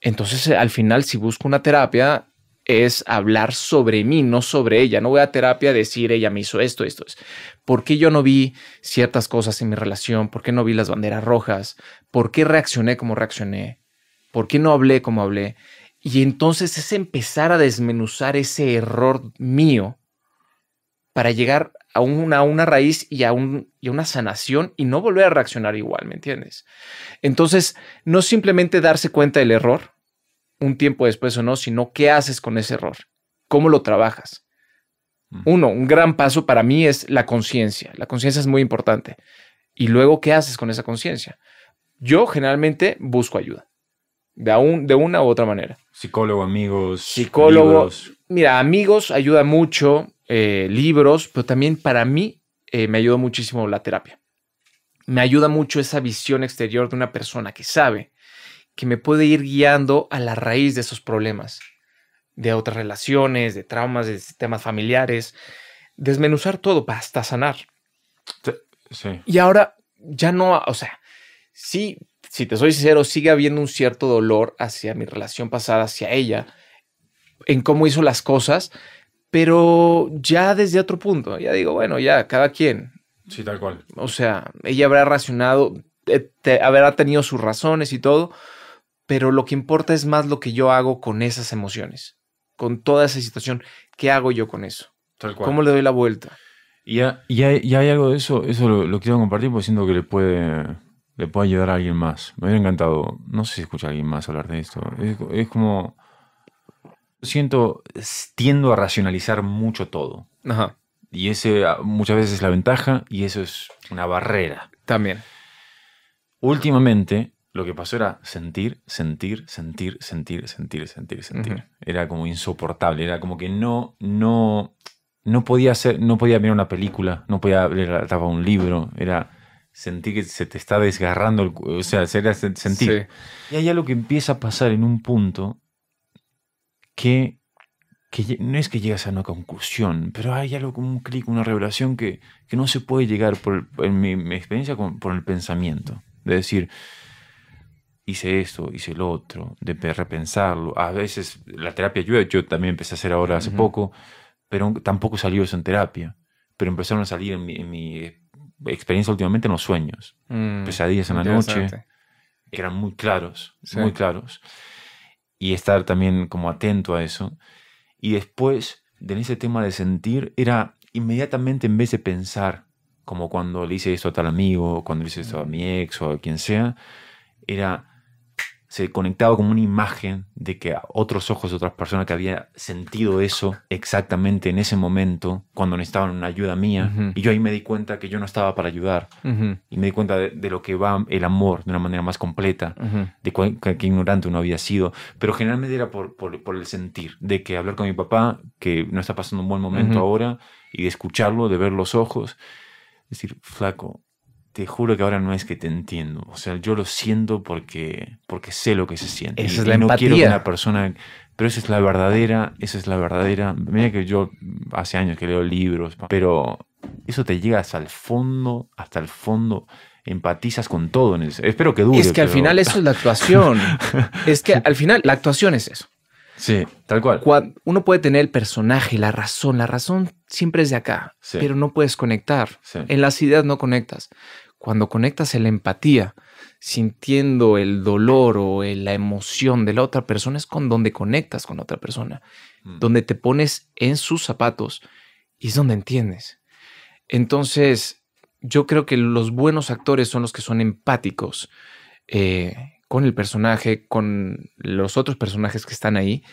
Entonces, eh, al final, si busco una terapia, es hablar sobre mí, no sobre ella. No voy a terapia a decir, ella me hizo esto, esto es. ¿Por qué yo no vi ciertas cosas en mi relación? ¿Por qué no vi las banderas rojas? ¿Por qué reaccioné como reaccioné? ¿Por qué no hablé como hablé? Y entonces es empezar a desmenuzar ese error mío para llegar a una, raíz y a, una sanación y no volver a reaccionar igual, ¿me entiendes? Entonces, no simplemente darse cuenta del error un tiempo después o no, sino qué haces con ese error, cómo lo trabajas. Mm. Uno, un gran paso para mí es la conciencia. La conciencia es muy importante. Y luego, ¿qué haces con esa conciencia? Yo generalmente busco ayuda. De, una u otra manera. Psicólogo, amigos. psicólogos Mira, amigos ayuda mucho. Eh, libros, pero también para mí eh, me ayudó muchísimo la terapia. Me ayuda mucho esa visión exterior de una persona que sabe que me puede ir guiando a la raíz de esos problemas, de otras relaciones, de traumas, de sistemas familiares, desmenuzar todo para hasta sanar. Sí. Y ahora ya no, o sea, sí, si te soy sincero, sigue habiendo un cierto dolor hacia mi relación pasada, hacia ella, en cómo hizo las cosas, pero ya desde otro punto, ya digo, bueno, ya, cada quien. Sí, tal cual. O sea, ella habrá racionado, eh, habrá tenido sus razones y todo, pero lo que importa es más lo que yo hago con esas emociones, con toda esa situación. ¿Qué hago yo con eso? Tal cual. ¿Cómo le doy la vuelta? Y, ya, hay, hay, algo de eso, eso lo, quiero compartir porque siento que le puede, le puede ayudar a alguien más. Me hubiera encantado, no sé si escucha a alguien más hablar de esto. es, es como siento, tiendo a racionalizar mucho todo. Y ese ah, muchas veces es la ventaja y eso es una barrera. También. Últimamente lo que pasó era sentir, sentir, sentir, sentir, sentir, sentir, sentir. Era como insoportable, era como que no, no, no podía hacer, no podía ver una película, no podía leer la tapa un libro, era sentir que se te está desgarrando, el, o sea, era sentir. Y hay lo que empieza a pasar en un punto que, no es que llegas a una conclusión, pero hay algo como un clic, una revelación que, no se puede llegar, por en mi, experiencia, con, por el pensamiento. De decir, hice esto, hice el otro, de repensarlo. A veces la terapia ayuda, yo también empecé a hacer ahora hace poco, pero tampoco salió eso en terapia. Pero empezaron a salir en mi, experiencia últimamente en los sueños, mm, pesadillas en la noche, que eran muy claros, muy claros y estar también como atento a eso. Y después, de ese tema de sentir, era inmediatamente en vez de pensar, como cuando le hice esto a tal amigo, cuando le hice esto a mi ex o a quien sea, era se conectaba como una imagen de que a otros ojos de otras personas que había sentido eso exactamente en ese momento, cuando necesitaban una ayuda mía, y yo ahí me di cuenta que yo no estaba para ayudar, y me di cuenta de, lo que va el amor de una manera más completa, de qué que, ignorante uno había sido, pero generalmente era por, por, por, el sentir, de que hablar con mi papá, que no está pasando un buen momento ahora, y de escucharlo, de ver los ojos, decir, flaco, te juro que ahora no es que te entiendo. O sea, yo lo siento porque, porque sé lo que se siente. Esa es la no quiero que una persona. Pero esa es la verdadera, esa es la verdadera. Mira que yo hace años que leo libros, pero eso te llega hasta el fondo, hasta el fondo empatizas con todo. En espero que dure. Es que al final eso es la actuación. es que al final la actuación es eso. Sí, tal cual. uno puede tener el personaje, la razón. La razón siempre es de acá, pero no puedes conectar. En las ideas no conectas. Cuando conectas en la empatía, sintiendo el dolor o la emoción de la otra persona, es con donde conectas con otra persona, mm. donde te pones en sus zapatos y es donde entiendes. Entonces, yo creo que los buenos actores son los que son empáticos eh, con el personaje, con los otros personajes que están ahí.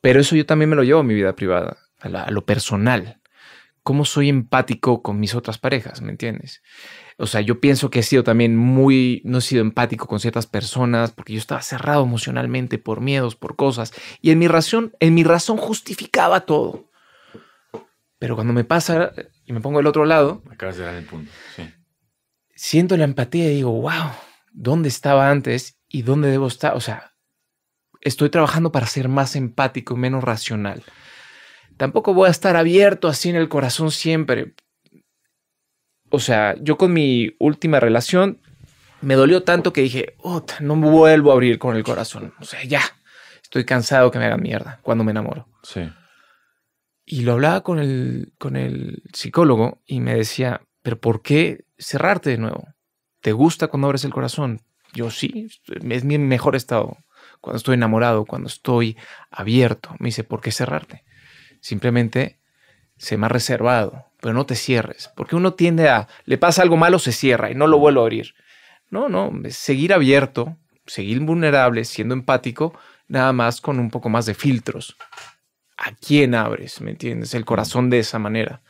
Pero eso yo también me lo llevo a mi vida privada, a lo personal. ¿Cómo soy empático con mis otras parejas? ¿Me entiendes? o sea, yo pienso que he sido también muy, no he sido empático con ciertas personas porque yo estaba cerrado emocionalmente por miedos, por cosas, y en mi razón, en mi razón justificaba todo. Pero cuando me pasa eh, y me pongo del otro lado, acabas de dar el punto. Sí. Siento la empatía y digo, wow, ¿dónde estaba antes y dónde debo estar? O sea, estoy trabajando para ser más empático y menos racional. Tampoco voy a estar abierto así en el corazón siempre, o sea, yo con mi última relación me dolió tanto que dije, no vuelvo a abrir con el corazón. O sea, ya, estoy cansado que me hagan mierda cuando me enamoro. Sí. Y lo hablaba con el, con el psicólogo y me decía, pero ¿por qué cerrarte de nuevo? ¿Te gusta cuando abres el corazón? Yo sí, es mi mejor estado. Cuando estoy enamorado, cuando estoy abierto, me dice, ¿por qué cerrarte? Simplemente se me ha reservado, pero no te cierres, porque uno tiende a, le pasa algo malo, se cierra y no lo vuelvo a abrir. No, no, seguir abierto, seguir vulnerable, siendo empático, nada más con un poco más de filtros. ¿A quién abres? ¿Me entiendes? El corazón de esa manera.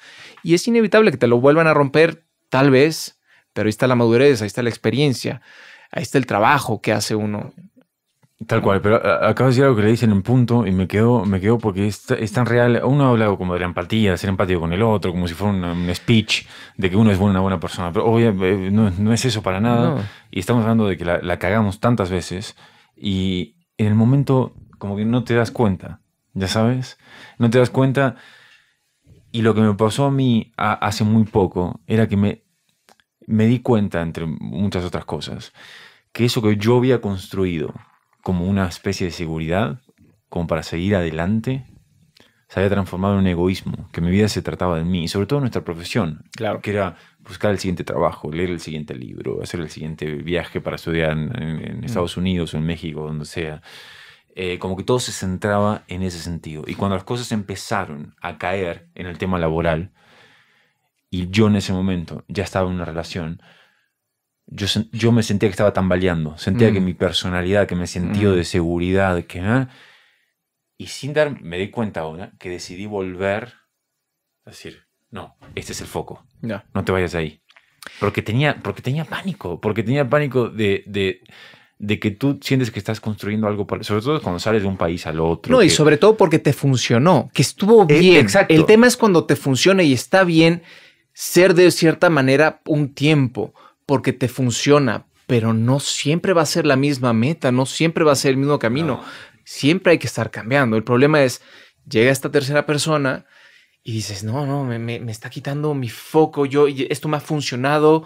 Y es inevitable que te lo vuelvan a romper, tal vez, pero ahí está la madurez, ahí está la experiencia, ahí está el trabajo que hace uno Tal cual, pero eh, acabo de decir algo que le dicen en punto y me quedo, me quedo porque es, tan real. Uno ha hablado como de la empatía, de ser empático con el otro, como si fuera un, speech de que uno es buena, una buena persona. Pero eh, no, es eso para nada. Y estamos hablando de que la, cagamos tantas veces y en el momento como que no te das cuenta, ya sabes, no te das cuenta. Y lo que me pasó a mí hace muy poco era que me, me di cuenta, entre muchas otras cosas, que eso que yo había construido como una especie de seguridad, como para seguir adelante, se había transformado en un egoísmo, que mi vida se trataba de mí, y sobre todo nuestra profesión, claro. que era buscar el siguiente trabajo, leer el siguiente libro, hacer el siguiente viaje para estudiar en, mm. Estados Unidos o en México, donde sea. Eh, como que todo se centraba en ese sentido. Y cuando las cosas empezaron a caer en el tema laboral, y yo en ese momento ya estaba en una relación, yo, me sentía que estaba tambaleando, sentía que mm. mi personalidad, que me sentido mm. de seguridad, que... Y sin dar, me di cuenta ahora que decidí volver a decir, no, este es el foco, no te vayas ahí. Porque tenía, porque tenía pánico, porque tenía pánico de, de, de, que tú sientes que estás construyendo algo, sobre todo cuando sales de un país al otro. No, y sobre todo porque te funcionó, que estuvo e, bien. El tema es cuando te funciona y está bien ser de cierta manera un tiempo porque te funciona, pero no siempre va a ser la misma meta, no siempre va a ser el mismo camino. Siempre hay que estar cambiando. El problema es, llega esta tercera persona y dices, no, no, me, está quitando mi foco, yo, esto me ha funcionado.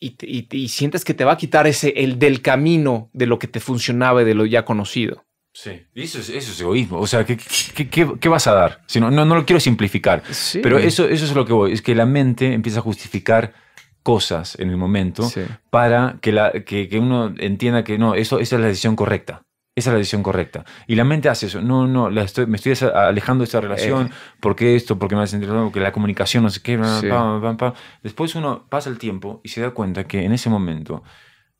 Y, y, sientes que te va a quitar ese, el del camino de lo que te funcionaba y de lo ya conocido. Sí, eso es, eso es egoísmo. O sea, ¿qué, vas a dar? Si no, lo quiero simplificar, pero eso, eso es lo que voy, es que la mente empieza a justificar cosas en el momento para que, la, que, uno entienda que no, eso, esa es la decisión correcta. Esa es la decisión correcta. Y la mente hace eso. No, no, me estoy alejando de esta eh. relación. ¿Por qué esto? ¿Por qué me hace sentir Porque la comunicación, no sé qué. Después uno pasa el tiempo y se da cuenta que en ese momento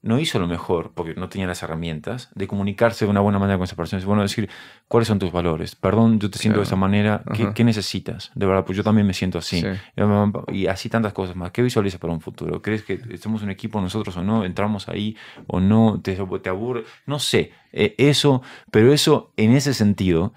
no hizo lo mejor, porque no tenía las herramientas, de comunicarse de una buena manera con esa persona. Es bueno decir, ¿cuáles son tus valores? Perdón, yo te siento de esa manera. ¿Qué, necesitas? De verdad, pues yo también me siento así. Y así tantas cosas más. ¿Qué visualizas para un futuro? ¿Crees que somos un equipo nosotros o no? ¿Entramos ahí o no? ¿Te, te aburre? No sé. Eh, eso, pero eso, en ese sentido,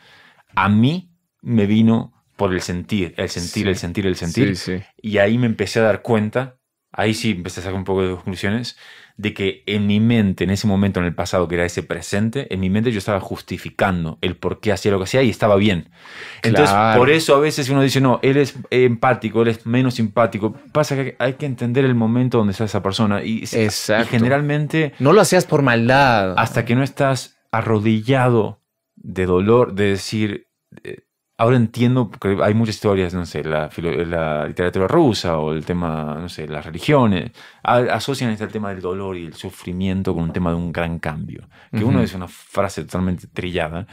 a mí me vino por el sentir, el sentir, el sentir, el sentir. y ahí me empecé a dar cuenta. Ahí sí empecé a sacar un poco de conclusiones de que en mi mente, en ese momento, en el pasado, que era ese presente, en mi mente yo estaba justificando el por qué hacía lo que hacía y estaba bien. Entonces, por eso a veces uno dice, no, él es empático, él es menos simpático. Pasa que hay que entender el momento donde está esa persona. Y, generalmente... No lo hacías por maldad. Hasta que no estás arrodillado de dolor, de decir, eh, ahora entiendo, que hay muchas historias, no sé, la, literatura rusa o el tema, no sé, las religiones, asocian este tema del dolor y el sufrimiento con un tema de un gran cambio, que uno dice una frase totalmente trillada,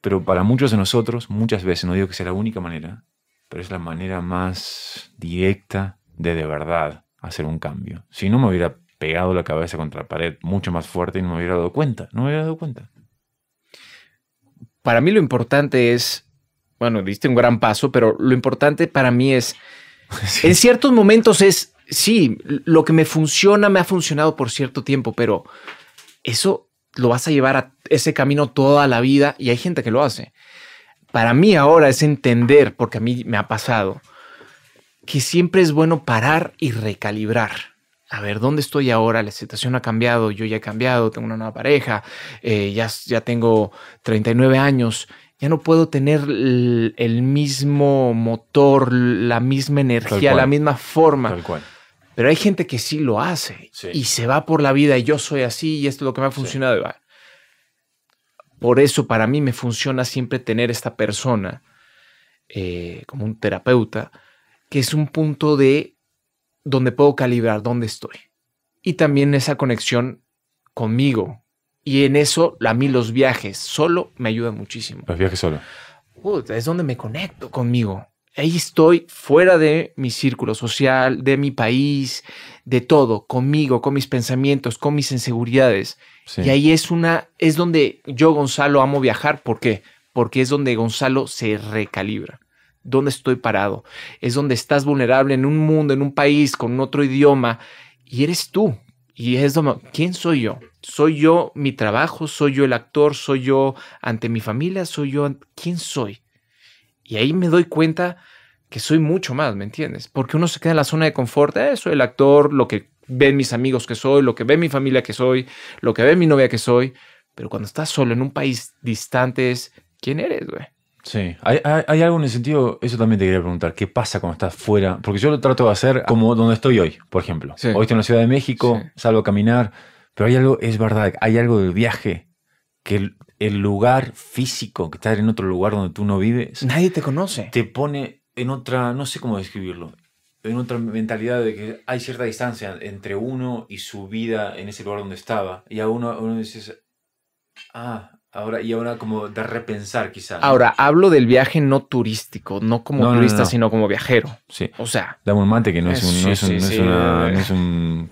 pero para muchos de nosotros, muchas veces, no digo que sea la única manera, pero es la manera más directa de de verdad hacer un cambio. Si no me hubiera pegado la cabeza contra la pared mucho más fuerte y no me hubiera dado cuenta, no me hubiera dado cuenta para mí lo importante es, bueno, diste un gran paso, pero lo importante para mí es, en ciertos momentos es, sí, lo que me funciona me ha funcionado por cierto tiempo, pero eso lo vas a llevar a ese camino toda la vida y hay gente que lo hace. Para mí ahora es entender, porque a mí me ha pasado, que siempre es bueno parar y recalibrar a ver, ¿dónde estoy ahora? La situación ha cambiado, yo ya he cambiado, tengo una nueva pareja, eh, ya, ya tengo 39 años, ya no puedo tener el, mismo motor, la misma energía, la misma forma. cual. Pero hay gente que sí lo hace y se va por la vida y yo soy así y esto es lo que me ha funcionado. Por eso para mí me funciona siempre tener esta persona eh, como un terapeuta, que es un punto de donde puedo calibrar dónde estoy. Y también esa conexión conmigo. Y en eso, a mí los viajes solo me ayudan muchísimo. Los viajes solo. es donde me conecto conmigo. Ahí estoy fuera de mi círculo social, de mi país, de todo, conmigo, con mis pensamientos, con mis inseguridades. Y ahí es una, es donde yo, Gonzalo, amo viajar. ¿Por qué? Porque es donde Gonzalo se recalibra dónde estoy parado. Es donde estás vulnerable en un mundo, en un país, con otro idioma, y eres tú. Y es donde, ¿quién soy yo? ¿Soy yo mi trabajo? ¿Soy yo el actor? ¿Soy yo ante mi familia? ¿Soy yo? ¿Quién soy? Y ahí me doy cuenta que soy mucho más, ¿me entiendes? Porque uno se queda en la zona de confort, eh, soy el actor, lo que ven mis amigos que soy, lo que ve mi familia que soy, lo que ve mi novia que soy, pero cuando estás solo en un país distante es, ¿quién eres, güey? Sí, hay, algo en el sentido, eso también te quería preguntar, ¿qué pasa cuando estás fuera? Porque yo lo trato de hacer como donde estoy hoy, por ejemplo. Hoy estoy en la Ciudad de México, salgo a caminar, pero hay algo, es verdad, hay algo del viaje, que el, lugar físico, que estás en otro lugar donde tú no vives. Nadie te conoce. Te pone en otra, no sé cómo describirlo, en otra mentalidad de que hay cierta distancia entre uno y su vida en ese lugar donde estaba. Y a uno, uno dices, ah, Ahora, y ahora como de repensar quizás. Ahora, hablo del viaje no turístico, no como turista, sino como viajero. Sí. O sea. Dame un mate que no es un...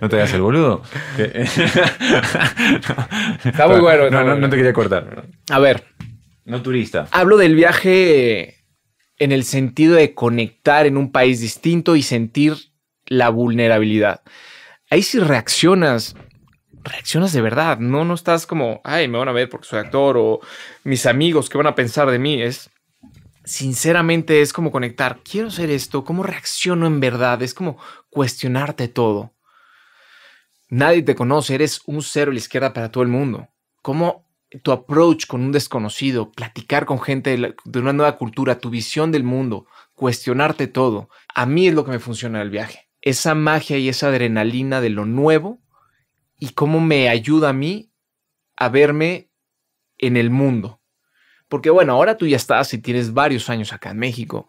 No te hagas el boludo. Eh, eh. está muy bueno. no, no te quería cortar. A ver. No turista. Hablo del viaje en el sentido de conectar en un país distinto y sentir la vulnerabilidad. Ahí sí reaccionas reaccionas de verdad, no, no estás como, ay, me van a ver porque soy actor o mis amigos, ¿qué van a pensar de mí? Es, sinceramente, es como conectar, quiero hacer esto, ¿cómo reacciono en verdad? Es como cuestionarte todo. Nadie te conoce, eres un cero a la izquierda para todo el mundo. ¿Cómo tu approach con un desconocido, platicar con gente de, una nueva cultura, tu visión del mundo, cuestionarte todo? A mí es lo que me funciona el viaje. Esa magia y esa adrenalina de lo nuevo y cómo me ayuda a mí a verme en el mundo. Porque bueno, ahora tú ya estás y tienes varios años acá en México.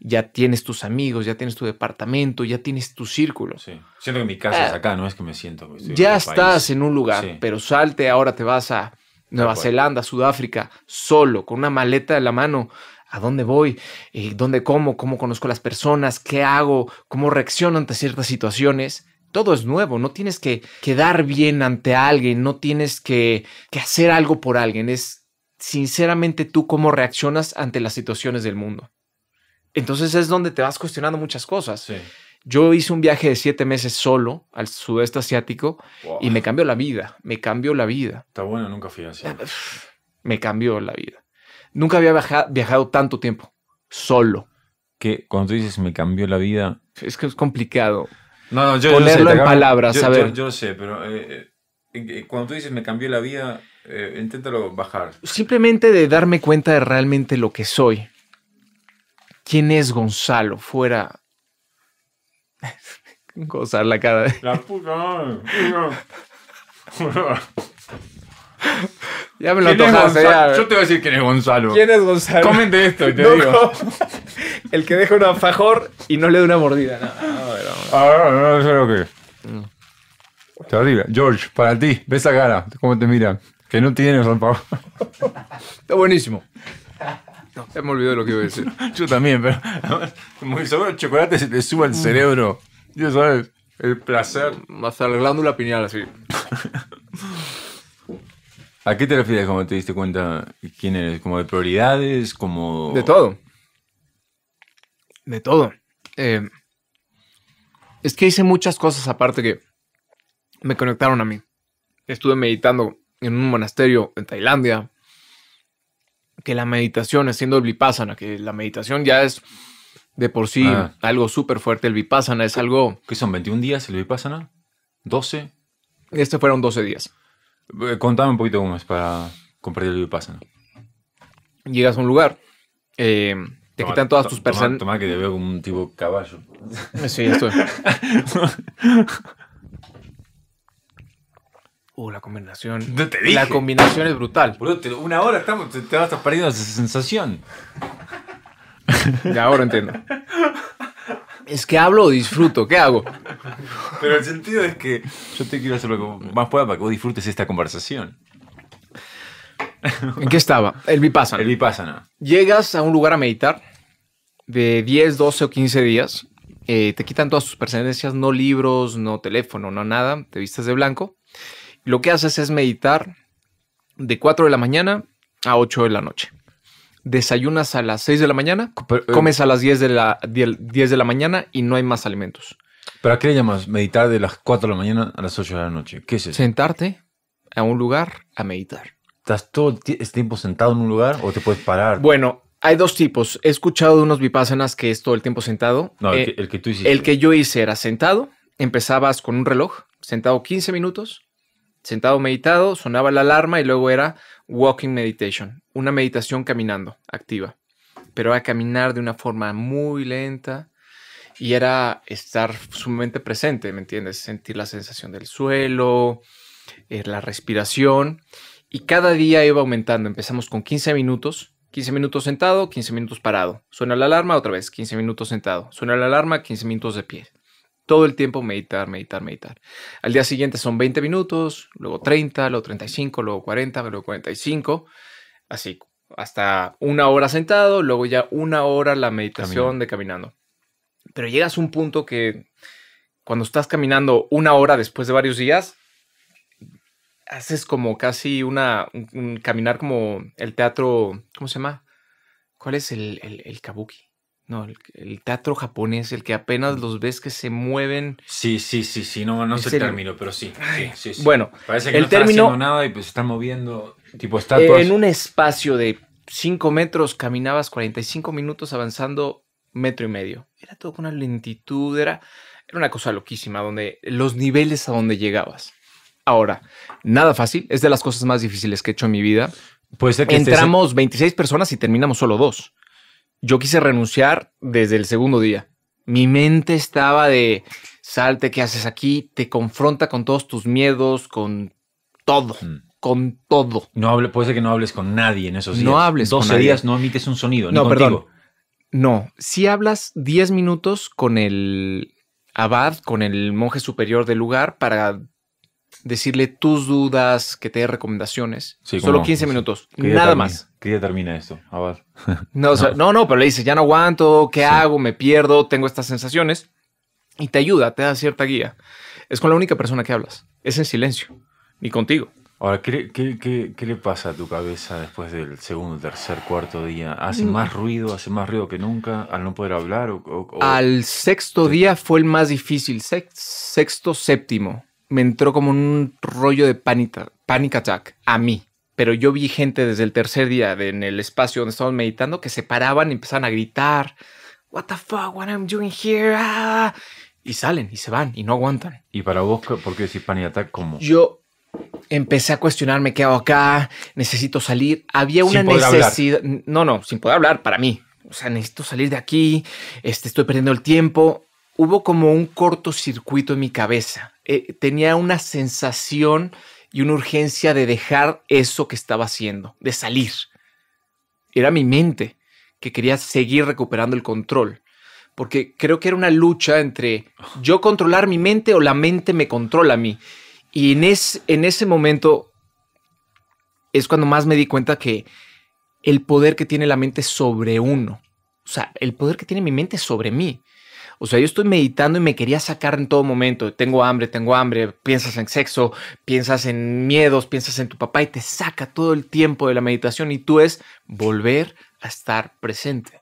Ya tienes tus amigos, ya tienes tu departamento, ya tienes tu círculo. Sí. Siento que mi casa es ah, acá, no es que me siento. Pues, ya estás en un lugar, pero salte, ahora te vas a Nueva Zelanda, Sudáfrica, solo, con una maleta en la mano. ¿A dónde voy? Eh, ¿Dónde como? ¿Cómo conozco a las personas? ¿Qué hago? ¿Cómo reacciono ante ciertas situaciones? todo es nuevo, no tienes que quedar bien ante alguien, no tienes que, hacer algo por alguien, es sinceramente tú cómo reaccionas ante las situaciones del mundo. Entonces es donde te vas cuestionando muchas cosas. Yo hice un viaje de siete meses solo al sudeste asiático y me cambió la vida, me cambió la vida. Está bueno, nunca fui así. Ah, me cambió la vida. Nunca había viajado, viajado tanto tiempo, solo. Que cuando tú dices me cambió la vida... Es que es complicado. No, no, yo, ponerlo yo sé, en palabras, Yo, sé, pero eh, eh, cuando tú dices me cambió la vida, eh, inténtalo bajar. Simplemente de darme cuenta de realmente lo que soy. ¿Quién es Gonzalo fuera? Gozar la cara La puta madre. Ya me lo Yo te voy a decir quién es Gonzalo. ¿Quién es Gonzalo? Comente esto y te digo. El que deja un alfajor y no le da una mordida. No, a ah, ah, no, no sé lo que Te Terrible. George, para ti, ve esa cara, cómo te mira. Que no tienes alfajor. Está buenísimo. No, me olvidó lo que iba a decir. Yo también, pero como que el chocolate se te suba al cerebro. Ya sabes, el placer. Hasta la glándula pineal, así. ¿A qué te refieres cuando te diste cuenta quién eres? ¿Como de prioridades? Como... De todo. De todo. Eh, es que hice muchas cosas aparte que me conectaron a mí. Estuve meditando en un monasterio en Tailandia. Que la meditación, haciendo el vipassana, que la meditación ya es de por sí ah. algo súper fuerte. El vipassana es algo... ¿Qué son? ¿21 días el vipassana? ¿12? Este fueron 12 días. Eh, contame un poquito cómo es para compartir lo que pasa. Llegas a un lugar, eh, te quitan todas tus personas. Toma, que te veo como un tipo caballo. Eh, sí, esto uh, la combinación. No te dije. La combinación es brutal. una hora estamos, te, vas a estar perdiendo esa sensación. Ya ahora entiendo. ¿Es que hablo o disfruto? ¿Qué hago? Pero el sentido es que yo te quiero hacer lo que más pueda para que vos disfrutes esta conversación. ¿En qué estaba? El Vipassana. El Vipassana. Llegas a un lugar a meditar de 10, 12 o 15 días. Eh, te quitan todas tus pertenencias, no libros, no teléfono, no nada. Te vistas de blanco. Lo que haces es meditar de 4 de la mañana a 8 de la noche desayunas a las 6 de la mañana, eh, comes a las 10 de, la, 10 de la mañana y no hay más alimentos. ¿Pero a qué le llamas meditar de las 4 de la mañana a las 8 de la noche? ¿Qué es eso? Sentarte a un lugar a meditar. ¿Estás todo el tiempo sentado en un lugar o te puedes parar? Bueno, hay dos tipos. He escuchado de unos vipassanas que es todo el tiempo sentado. No, el, eh, que, el, que, tú hiciste. El que yo hice era sentado, empezabas con un reloj, sentado 15 minutos, sentado meditado, sonaba la alarma y luego era Walking Meditation, una meditación caminando, activa, pero a caminar de una forma muy lenta y era estar sumamente presente, ¿me entiendes? Sentir la sensación del suelo, eh, la respiración y cada día iba aumentando. Empezamos con 15 minutos, 15 minutos sentado, 15 minutos parado. Suena la alarma otra vez, 15 minutos sentado. Suena la alarma, 15 minutos de pie todo el tiempo meditar, meditar, meditar. Al día siguiente son 20 minutos, luego 30, luego 35, luego 40, luego 45, así hasta una hora sentado, luego ya una hora la meditación de caminando. Pero llegas a un punto que cuando estás caminando una hora después de varios días, haces como casi una, caminar como el teatro, ¿cómo se llama? ¿Cuál es el, el kabuki? No, el, teatro japonés, el que apenas los ves que se mueven. Sí, sí, sí, sí, no, no sé el término, pero sí, sí, sí, sí. Bueno, parece que no haciendo nada y pues están moviendo tipo estatuas. En un espacio de 5 metros caminabas 45 minutos avanzando metro y medio. Era todo con una lentitud, era, una cosa loquísima, donde los niveles a donde llegabas. Ahora, nada fácil, es de las cosas más difíciles que he hecho en mi vida. Puede ser que Entramos 26 personas y terminamos solo dos yo quise renunciar desde el segundo día. Mi mente estaba de salte, ¿qué haces aquí? Te confronta con todos tus miedos, con todo, mm. con todo. No puede ser que no hables con nadie en esos días. No hables. 12 días no emites un sonido. No, perdón. No, si hablas 10 minutos con el abad, con el monje superior del lugar, para decirle tus dudas, que te dé recomendaciones. Solo 15 minutos, nada más. ¿Qué día termina esto? A ver. No, no, no, pero le dice, ya no aguanto, ¿qué hago? Me pierdo, tengo estas sensaciones. Y te ayuda, te da cierta guía. Es con la única persona que hablas. Es en silencio, ni contigo. Ahora, ¿qué, le pasa a tu cabeza después del segundo, tercer, cuarto día? ¿Hace mm. más ruido, hace más ruido que nunca al no poder hablar? O, al sexto día fue el más difícil, sexto, séptimo. Me entró como un rollo de pánica, panic attack a mí pero yo vi gente desde el tercer día en el espacio donde estábamos meditando que se paraban y empezaban a gritar, What the fuck, what I doing here? Ah". Y salen y se van y no aguantan. ¿Y para vos por qué decís paniata como? Yo empecé a cuestionarme qué hago acá, necesito salir. Había una necesidad. No, no, sin poder hablar para mí. O sea, necesito salir de aquí, este, estoy perdiendo el tiempo. Hubo como un cortocircuito en mi cabeza. Eh, tenía una sensación y una urgencia de dejar eso que estaba haciendo, de salir. Era mi mente que quería seguir recuperando el control, porque creo que era una lucha entre yo controlar mi mente o la mente me controla a mí. Y en, es, en ese momento es cuando más me di cuenta que el poder que tiene la mente sobre uno, o sea, el poder que tiene mi mente sobre mí. O sea, yo estoy meditando y me quería sacar en todo momento. Tengo hambre, tengo hambre, piensas en sexo, piensas en miedos, piensas en tu papá y te saca todo el tiempo de la meditación y tú es volver a estar presente.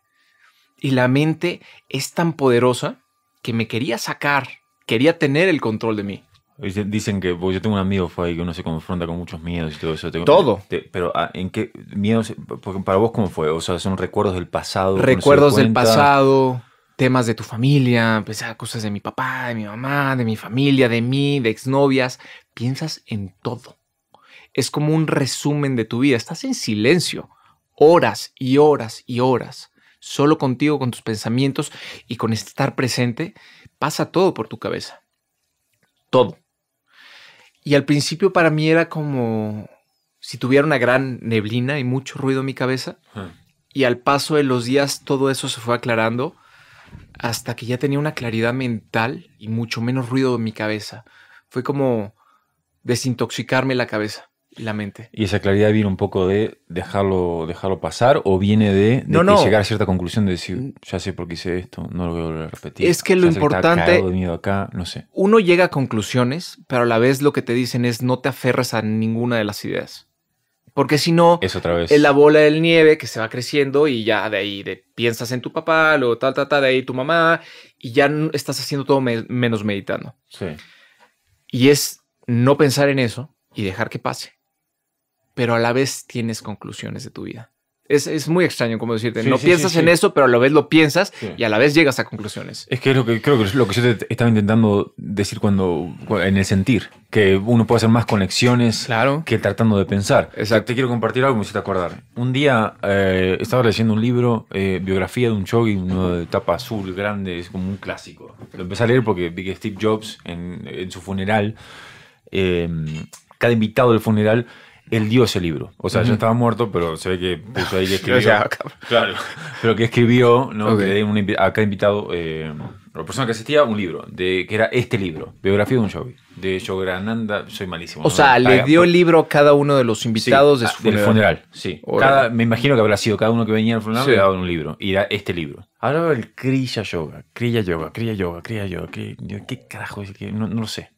Y la mente es tan poderosa que me quería sacar, quería tener el control de mí. Dicen que, yo tengo un amigo fue ahí que uno se confronta con muchos miedos y todo eso. todo. pero ah, ¿en qué miedos? Porque para vos, ¿cómo fue? O sea, son recuerdos del pasado. Recuerdos del pasado temas de tu familia, empecé pues, cosas de mi papá, de mi mamá, de mi familia, de mí, de exnovias. Piensas en todo. Es como un resumen de tu vida. Estás en silencio horas y horas y horas, solo contigo, con tus pensamientos y con este estar presente, pasa todo por tu cabeza. Todo. Y al principio para mí era como si tuviera una gran neblina y mucho ruido en mi cabeza. Y al paso de los días todo eso se fue aclarando hasta que ya tenía una claridad mental y mucho menos ruido en mi cabeza. Fue como desintoxicarme la cabeza y la mente. ¿Y esa claridad viene un poco de dejarlo, dejarlo pasar o viene de, llegar a cierta conclusión de decir, ya sé por qué hice esto, no lo voy a repetir? Es que lo importante... Uno llega a conclusiones, pero a la vez lo que te dicen es no te aferras a ninguna de las ideas. Porque si no, es otra vez. la bola del nieve que se va creciendo y ya de ahí piensas en tu papá, luego tal, tal, tal, de ahí tu mamá, y ya estás haciendo todo menos meditando. Sí. Y es no pensar en eso y dejar que pase. Pero a la vez tienes conclusiones de tu vida. Es, muy extraño, como decirte. no piensas en eso, pero a la vez lo piensas y a la vez llegas a conclusiones. Es que lo que creo que es lo que yo te estaba intentando decir cuando en el sentir, que uno puede hacer más conexiones que tratando de pensar. Exacto. Te quiero compartir algo que me hiciste acordar. Un día eh, estaba leyendo un libro, eh, biografía de un chogi, uno de tapa azul, grande, es como un clásico. Lo empecé a leer porque vi que Steve Jobs en, su funeral, eh, cada invitado del funeral él dio ese libro. O sea, yo estaba muerto, pero se ve que puso ahí escribió. claro. Pero que escribió, ¿no? acá invitado, eh, la persona que asistía, un libro, de, que era este libro, Biografía de un Yogi, de yogrananda, soy malísimo. O sea, le dio el libro a cada uno de los invitados de ah, su funeral. Del funeral, sí. me imagino que habrá sido cada uno que venía al funeral le daba un libro, y era este libro. Hablaba el Kriya Yoga, Kriya Yoga, Kriya Yoga, Kriya Yoga, ¿qué, carajo? Es? No, no lo sé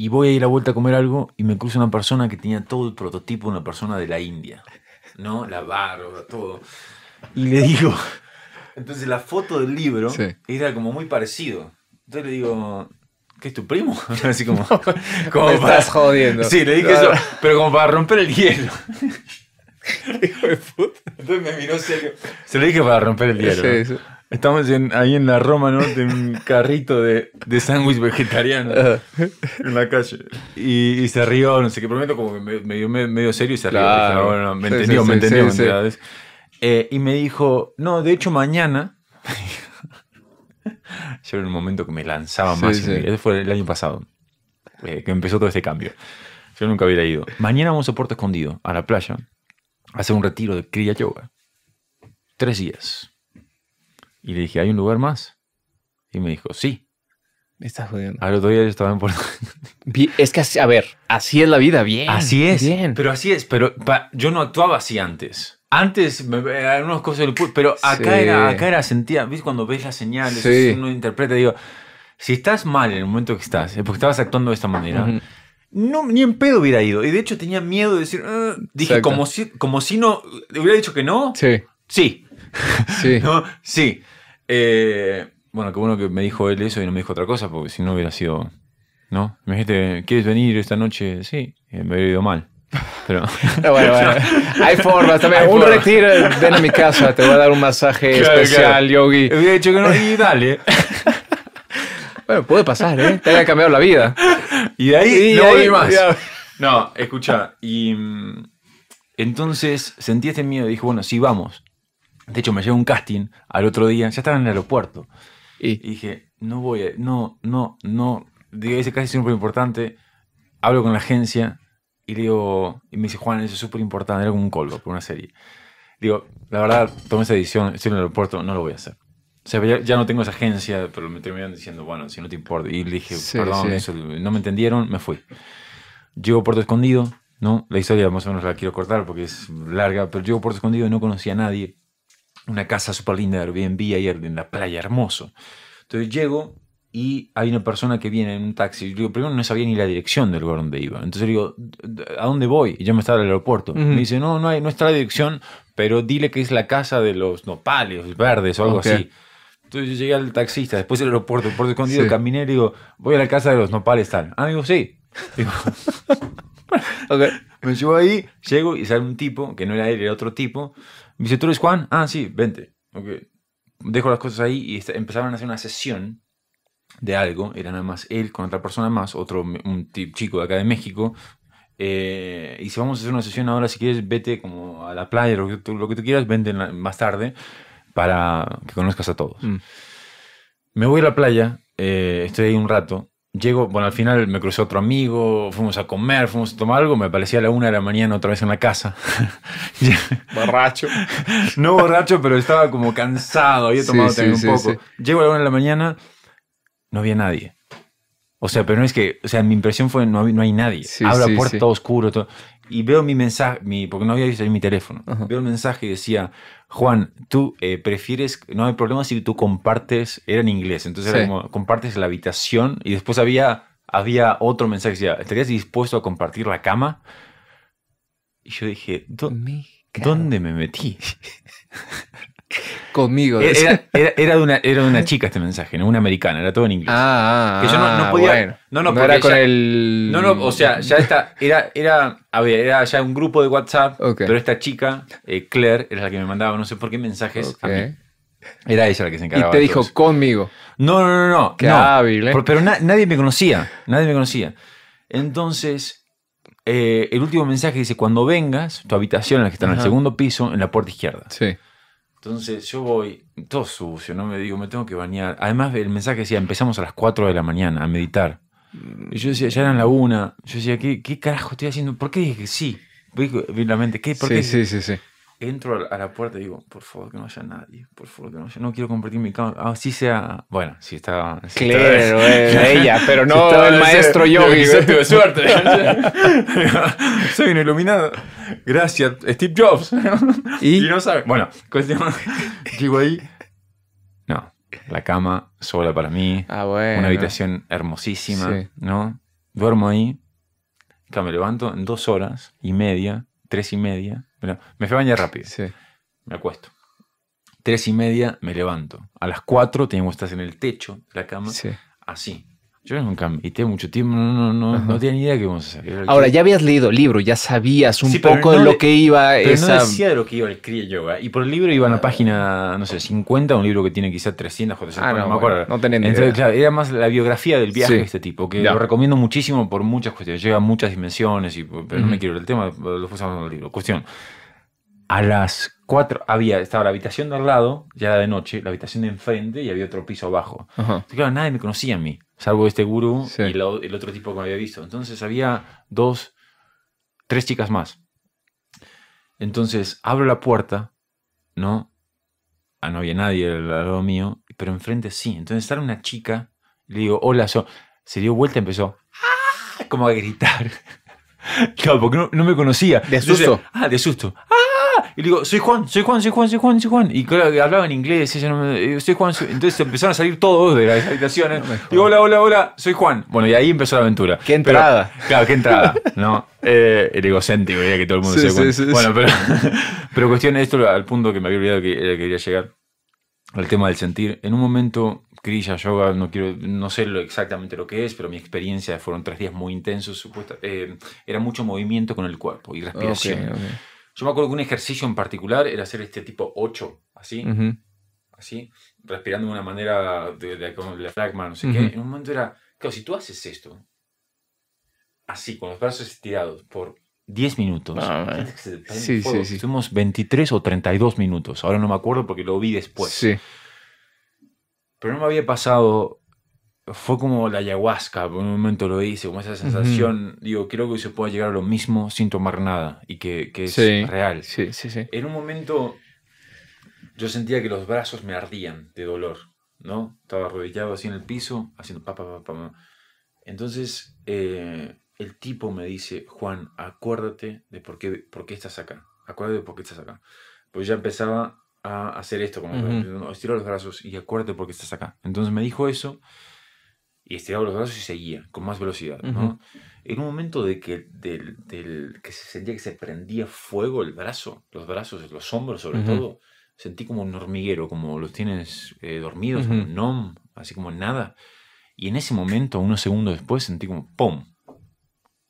y voy a ir a vuelta a comer algo y me cruzo una persona que tenía todo el prototipo de una persona de la India, ¿no? La barba, todo. Y le digo, entonces la foto del libro era como muy parecido. Entonces le digo, ¿qué es tu primo? Así como, estás jodiendo. Sí, le dije eso, pero como para romper el hielo. de Entonces me miró serio. Se lo dije para romper el hielo. Sí, Estamos ahí en la Roma, ¿no? De un carrito de, de sándwich vegetariano en la calle. Y, se rió, no sé qué, prometo, como que me, dio medio serio y se rió. me entendió, me entendió. y me dijo, no, de hecho mañana... Yo en el momento que me lanzaba más. Ese fue el año pasado, eh, que empezó todo este cambio. Yo nunca hubiera ido. Mañana vamos a Puerto Escondido, a la playa, a hacer un retiro de cría yoga. Tres días y le dije, ¿hay un lugar más? Y me dijo, sí. Me estás jodiendo. A otro día yo estaba en por... Es que, a ver, así es la vida, bien. Así es. Pero así es, pero yo no actuaba así antes. Antes, me, eh, unas cosas, pero acá, era, acá era, sentía, ¿ves? Cuando ves las señales, sí. uno interpreta, digo, si estás mal en el momento que estás, porque estabas actuando de esta manera. No, ni en pedo hubiera ido. Y de hecho tenía miedo de decir, ah", dije, como si, como si no, hubiera dicho que no. Sí. Sí. Sí. sí. Eh, bueno, qué bueno que me dijo él eso y no me dijo otra cosa, porque si no hubiera sido. ¿No? Me dijiste, ¿quieres venir esta noche? Sí, eh, me hubiera ido mal. Pero... bueno, bueno. Hay formas también. un retiro, ven a mi casa, te voy a dar un masaje especial, yogui, yogi. dicho que no, y dale. bueno, puede pasar, ¿eh? Te había cambiado la vida. Y de ahí y no hay más. No, escucha, y mm, entonces sentí este miedo y dije, bueno, sí, vamos. De hecho, me llevo un casting al otro día, ya estaba en el aeropuerto. ¿Y? dije, no voy, a, no, no, no. Digo, ese casting es súper importante. Hablo con la agencia y le digo, y me dice, Juan, eso es súper importante. Era como un colgo por una serie. Digo, la verdad, tomé esa decisión, estoy en el aeropuerto, no lo voy a hacer. O sea, ya, no tengo esa agencia, pero me terminaron diciendo, bueno, si no te importa. Y le dije, perdón, Eso, no me entendieron, me fui. Llego a Puerto Escondido, ¿no? La historia más o menos la quiero cortar porque es larga, pero llego a Puerto Escondido y no conocía a nadie una casa súper linda de Airbnb ayer en la playa, hermoso. Entonces llego y hay una persona que viene en un taxi. Yo digo, primero no sabía ni la dirección del lugar donde iba. Entonces le digo, ¿a dónde voy? Y yo me estaba en el aeropuerto. Me dice, no, no, hay, nuestra está la dirección, pero dile que es la casa de los nopales verdes o algo así. Entonces llegué al taxista, después del aeropuerto, por escondido, caminé y digo, voy a la casa de los nopales tal. Ah, digo, sí. Me llevo ahí, llego y sale un tipo, que no era él, era otro tipo, dice, ¿tú eres Juan? Ah, sí, vente. Okay. Dejo las cosas ahí y empezaron a hacer una sesión de algo. Era nada más él con otra persona más, otro un chico de acá de México. Eh, y si vamos a hacer una sesión ahora, si quieres, vete como a la playa, lo que tú, lo que tú quieras, vente más tarde para que conozcas a todos. Mm. Me voy a la playa, eh, estoy ahí un rato Llego, bueno, al final me crucé otro amigo, fuimos a comer, fuimos a tomar algo, me parecía a la una de la mañana otra vez en la casa. borracho. No borracho, pero estaba como cansado, había tomado también un poco. Llego a la una de la mañana, no había nadie. O sea, pero no es que, o sea, mi impresión fue no, no hay nadie. Sí, puerta oscuro. Todo, y veo mi mensaje, porque no había visto ahí mi teléfono. Veo el mensaje y decía, Juan, tú eh, prefieres, no hay problema si tú compartes, era en inglés, entonces era como, compartes la habitación y después había, había otro mensaje que decía, ¿estarías dispuesto a compartir la cama? Y yo dije, ¿dónde me metí? Conmigo. Era, era, era, de una, era de una chica este mensaje, ¿no? Una americana, era todo en inglés. Ah, ah, ah, que yo no, no podía. no, no, no era con el. No, no, o sea, ya está Era, era, era ya un grupo de WhatsApp, pero esta chica, eh, Claire, era la que me mandaba, no sé por qué mensajes a mí. Era ella la que se encargaba. Y te dijo conmigo. No, no, no, no. ¿eh? Pero, nadie me conocía. Nadie me conocía. Entonces, eh, el último mensaje dice: Cuando vengas, tu habitación, la que está en el segundo piso, en la puerta izquierda. Sí. Entonces yo voy todo sucio, no me digo, me tengo que bañar. Además el mensaje decía, empezamos a las 4 de la mañana a meditar. Mm. Y yo decía, ya eran la una Yo decía, ¿qué, qué carajo estoy haciendo? ¿Por qué dije que sí? Vi la mente, ¿qué? ¿Por sí, Sí, sí, sí entro a la puerta y digo, por favor que no haya nadie, por favor que no haya, no quiero compartir mi cama, así ah, sea, bueno, si está... claro, ella, pero no el maestro yogi. suerte. Soy un iluminado. Gracias, Steve Jobs. ¿Y? no sabe. Bueno, cuestión, llego ahí, no, la cama sola para mí, ah, bueno. una habitación hermosísima, ¿no? Duermo ahí, me levanto en dos horas y media, tres y media, me fui a bañar rápido. Me acuesto. Tres y media me levanto. A las cuatro tengo que en el techo de la cama. Sí. Así. Yo nunca medité mucho tiempo, no, no, no, no tenía ni idea que íbamos a hacer. Ahora, ya habías leído el libro, ya sabías un poco de lo que iba pero no decía de lo que iba el Kriya Yoga. Y por el libro iba a la página, no sé, 50, un libro que tiene quizá 300, ah, no, me acuerdo. no era más la biografía del viaje de este tipo, que lo recomiendo muchísimo por muchas cuestiones. Llega a muchas dimensiones, y, pero no me quiero el tema, lo usamos en el libro. Cuestión. A las 4 había, estaba la habitación de al lado, ya era de noche, la habitación de enfrente y había otro piso abajo. claro, nadie me conocía a mí salvo este gurú y el otro tipo que me había visto. Entonces había dos, tres chicas más. Entonces abro la puerta, ¿no? Ah, no había nadie al lado mío, pero enfrente sí. Entonces estaba una chica, le digo, hola, Se dio vuelta empezó ¡ah! como a gritar. claro, porque no, me conocía. De susto. ah, de susto. ¡Ah! Y le digo, soy Juan, soy Juan, soy Juan, soy Juan, soy Juan. Y claro, hablaba en inglés, eh, soy Juan. Entonces empezaron a salir todos de las habitaciones. y hola, hola, hola, soy Juan. Bueno, y ahí empezó la aventura. Qué entrada. claro, qué entrada, ¿no? el eh, egocéntrico, ya que todo el mundo se Bueno, pero, pero cuestión esto al punto que me había olvidado que, quería llegar. Al tema del sentir. En un momento Krishna yoga, no quiero, no sé exactamente lo que es, pero mi experiencia fueron tres días muy intensos, supuesta, eh, era mucho movimiento con el cuerpo y respiración. Yo me acuerdo que un ejercicio en particular era hacer este tipo 8, así, así, respirando de una manera de, la flagma, no sé qué. En un momento era, claro, si tú haces esto, así, con los brazos estirados por 10 minutos. Ah, sí, sí, 23 o 32 minutos. Ahora no me acuerdo porque lo vi después. Sí. Pero no me había pasado fue como la ayahuasca, por un momento lo hice, como esa sensación, digo, creo que se puede llegar a lo mismo sin tomar nada y que, que es real. En un momento yo sentía que los brazos me ardían de dolor, ¿no? Estaba arrodillado así en el piso, haciendo pa, pa, Entonces eh, el tipo me dice, Juan, acuérdate de por qué, por qué estás acá, acuérdate de por qué estás acá. Pues ya empezaba a hacer esto, como estiro los brazos y acuérdate por qué estás acá. Entonces me dijo eso y estiraba los brazos y seguía con más velocidad, ¿no? En un momento de que, del, del, que se sentía que se prendía fuego el brazo, los brazos, los hombros sobre todo, sentí como un hormiguero, como los tienes eh, dormidos, nom, así como nada. Y en ese momento, unos segundos después, sentí como ¡pum!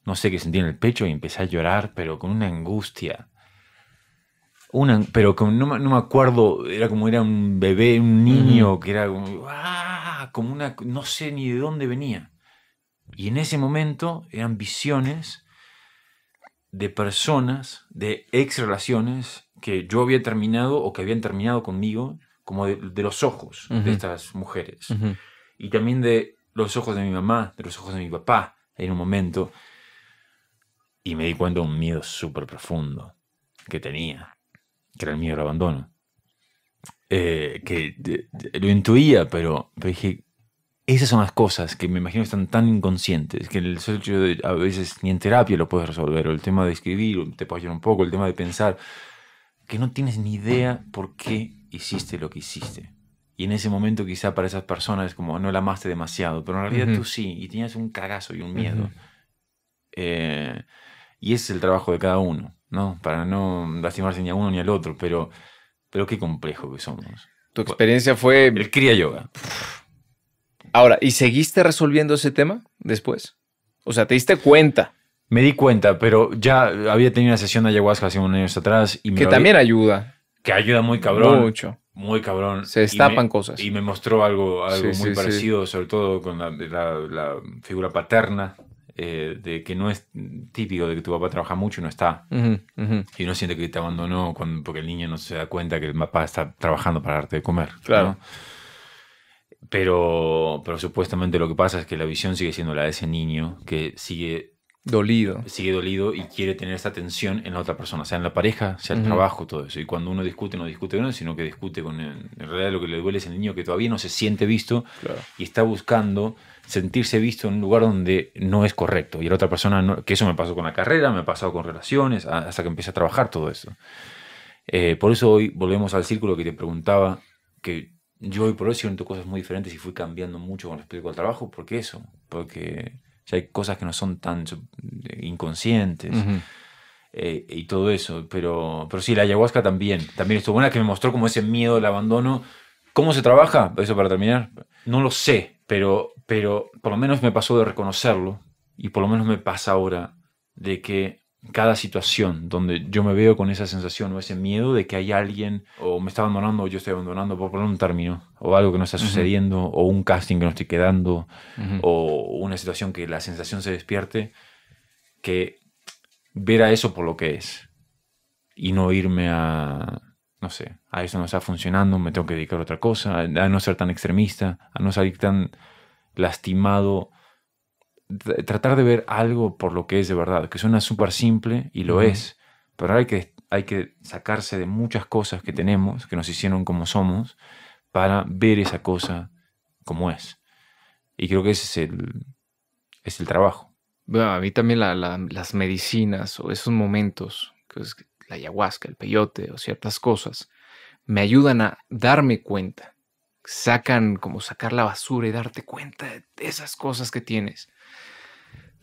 No sé qué sentí en el pecho y empecé a llorar, pero con una angustia. Una, pero con, no, no me acuerdo, era como era un bebé, un niño, que era como... ¡ah! como una, no sé ni de dónde venía. Y en ese momento eran visiones de personas, de ex relaciones que yo había terminado o que habían terminado conmigo, como de, los ojos de estas mujeres. Y también de los ojos de mi mamá, de los ojos de mi papá, en un momento. Y me di cuenta de un miedo súper profundo que tenía, que era el miedo al abandono. Eh, que lo intuía, pero, dije, esas son las cosas que me imagino están tan inconscientes, que el hecho a veces ni en terapia lo puedes resolver, o el tema de escribir, te puede ayudar un poco, el tema de pensar, que no tienes ni idea por qué hiciste lo que hiciste. Y en ese momento quizá para esas personas como no la amaste demasiado, pero en realidad tú sí, y tenías un cagazo y un miedo. Eh, y es el trabajo de cada uno, ¿no? Para no lastimarse ni a uno ni al otro, pero pero qué complejo que somos. Tu pues, experiencia fue... El cría yoga. Ahora, ¿y seguiste resolviendo ese tema después? O sea, ¿te diste cuenta? Me di cuenta, pero ya había tenido una sesión de ayahuasca hace unos años atrás. Y que también ayuda. Que ayuda muy cabrón. Mucho. Muy cabrón. Se destapan cosas. Y me mostró algo, algo muy parecido, sobre todo con la, la figura paterna eh, de que no es típico de que tu papá trabaja mucho y no está. Y uno siente que te abandonó porque el niño no se da cuenta que el papá está trabajando para darte de comer. Claro. Pero, pero supuestamente lo que pasa es que la visión sigue siendo la de ese niño que sigue dolido. Sigue dolido y quiere tener esa tensión en la otra persona, sea en la pareja, sea el trabajo, todo eso. Y cuando uno discute, no discute con él, sino que discute con En realidad lo que le duele es el niño que todavía no se siente visto y está buscando sentirse visto en un lugar donde no es correcto. Y la otra persona, que eso me pasó con la carrera, me ha pasado con relaciones, hasta que empecé a trabajar todo eso. Eh, por eso hoy volvemos al círculo que te preguntaba, que yo hoy por hoy siento cosas muy diferentes y fui cambiando mucho con respecto al trabajo, porque eso, porque hay cosas que no son tan eh, inconscientes. Eh, y todo eso, pero, pero sí, la ayahuasca también, también estuvo buena que me mostró como ese miedo, al abandono. ¿Cómo se trabaja? Eso para terminar. No lo sé, pero, por lo menos me pasó de reconocerlo y por lo menos me pasa ahora de que cada situación donde yo me veo con esa sensación o ese miedo de que hay alguien o me está abandonando o yo estoy abandonando, por poner un término, o algo que no está sucediendo, o un casting que no estoy quedando, o una situación que la sensación se despierte, que ver a eso por lo que es y no irme a, no sé, a eso no está funcionando, me tengo que dedicar a otra cosa, a no ser tan extremista, a no salir tan lastimado. Tratar de ver algo por lo que es de verdad, que suena súper simple y lo es, pero hay que, hay que sacarse de muchas cosas que tenemos, que nos hicieron como somos, para ver esa cosa como es. Y creo que ese es el, es el trabajo. a mí también las medicinas o esos momentos, pues, la ayahuasca, el peyote o ciertas cosas, me ayudan a darme cuenta. Sacan como sacar la basura y darte cuenta de esas cosas que tienes.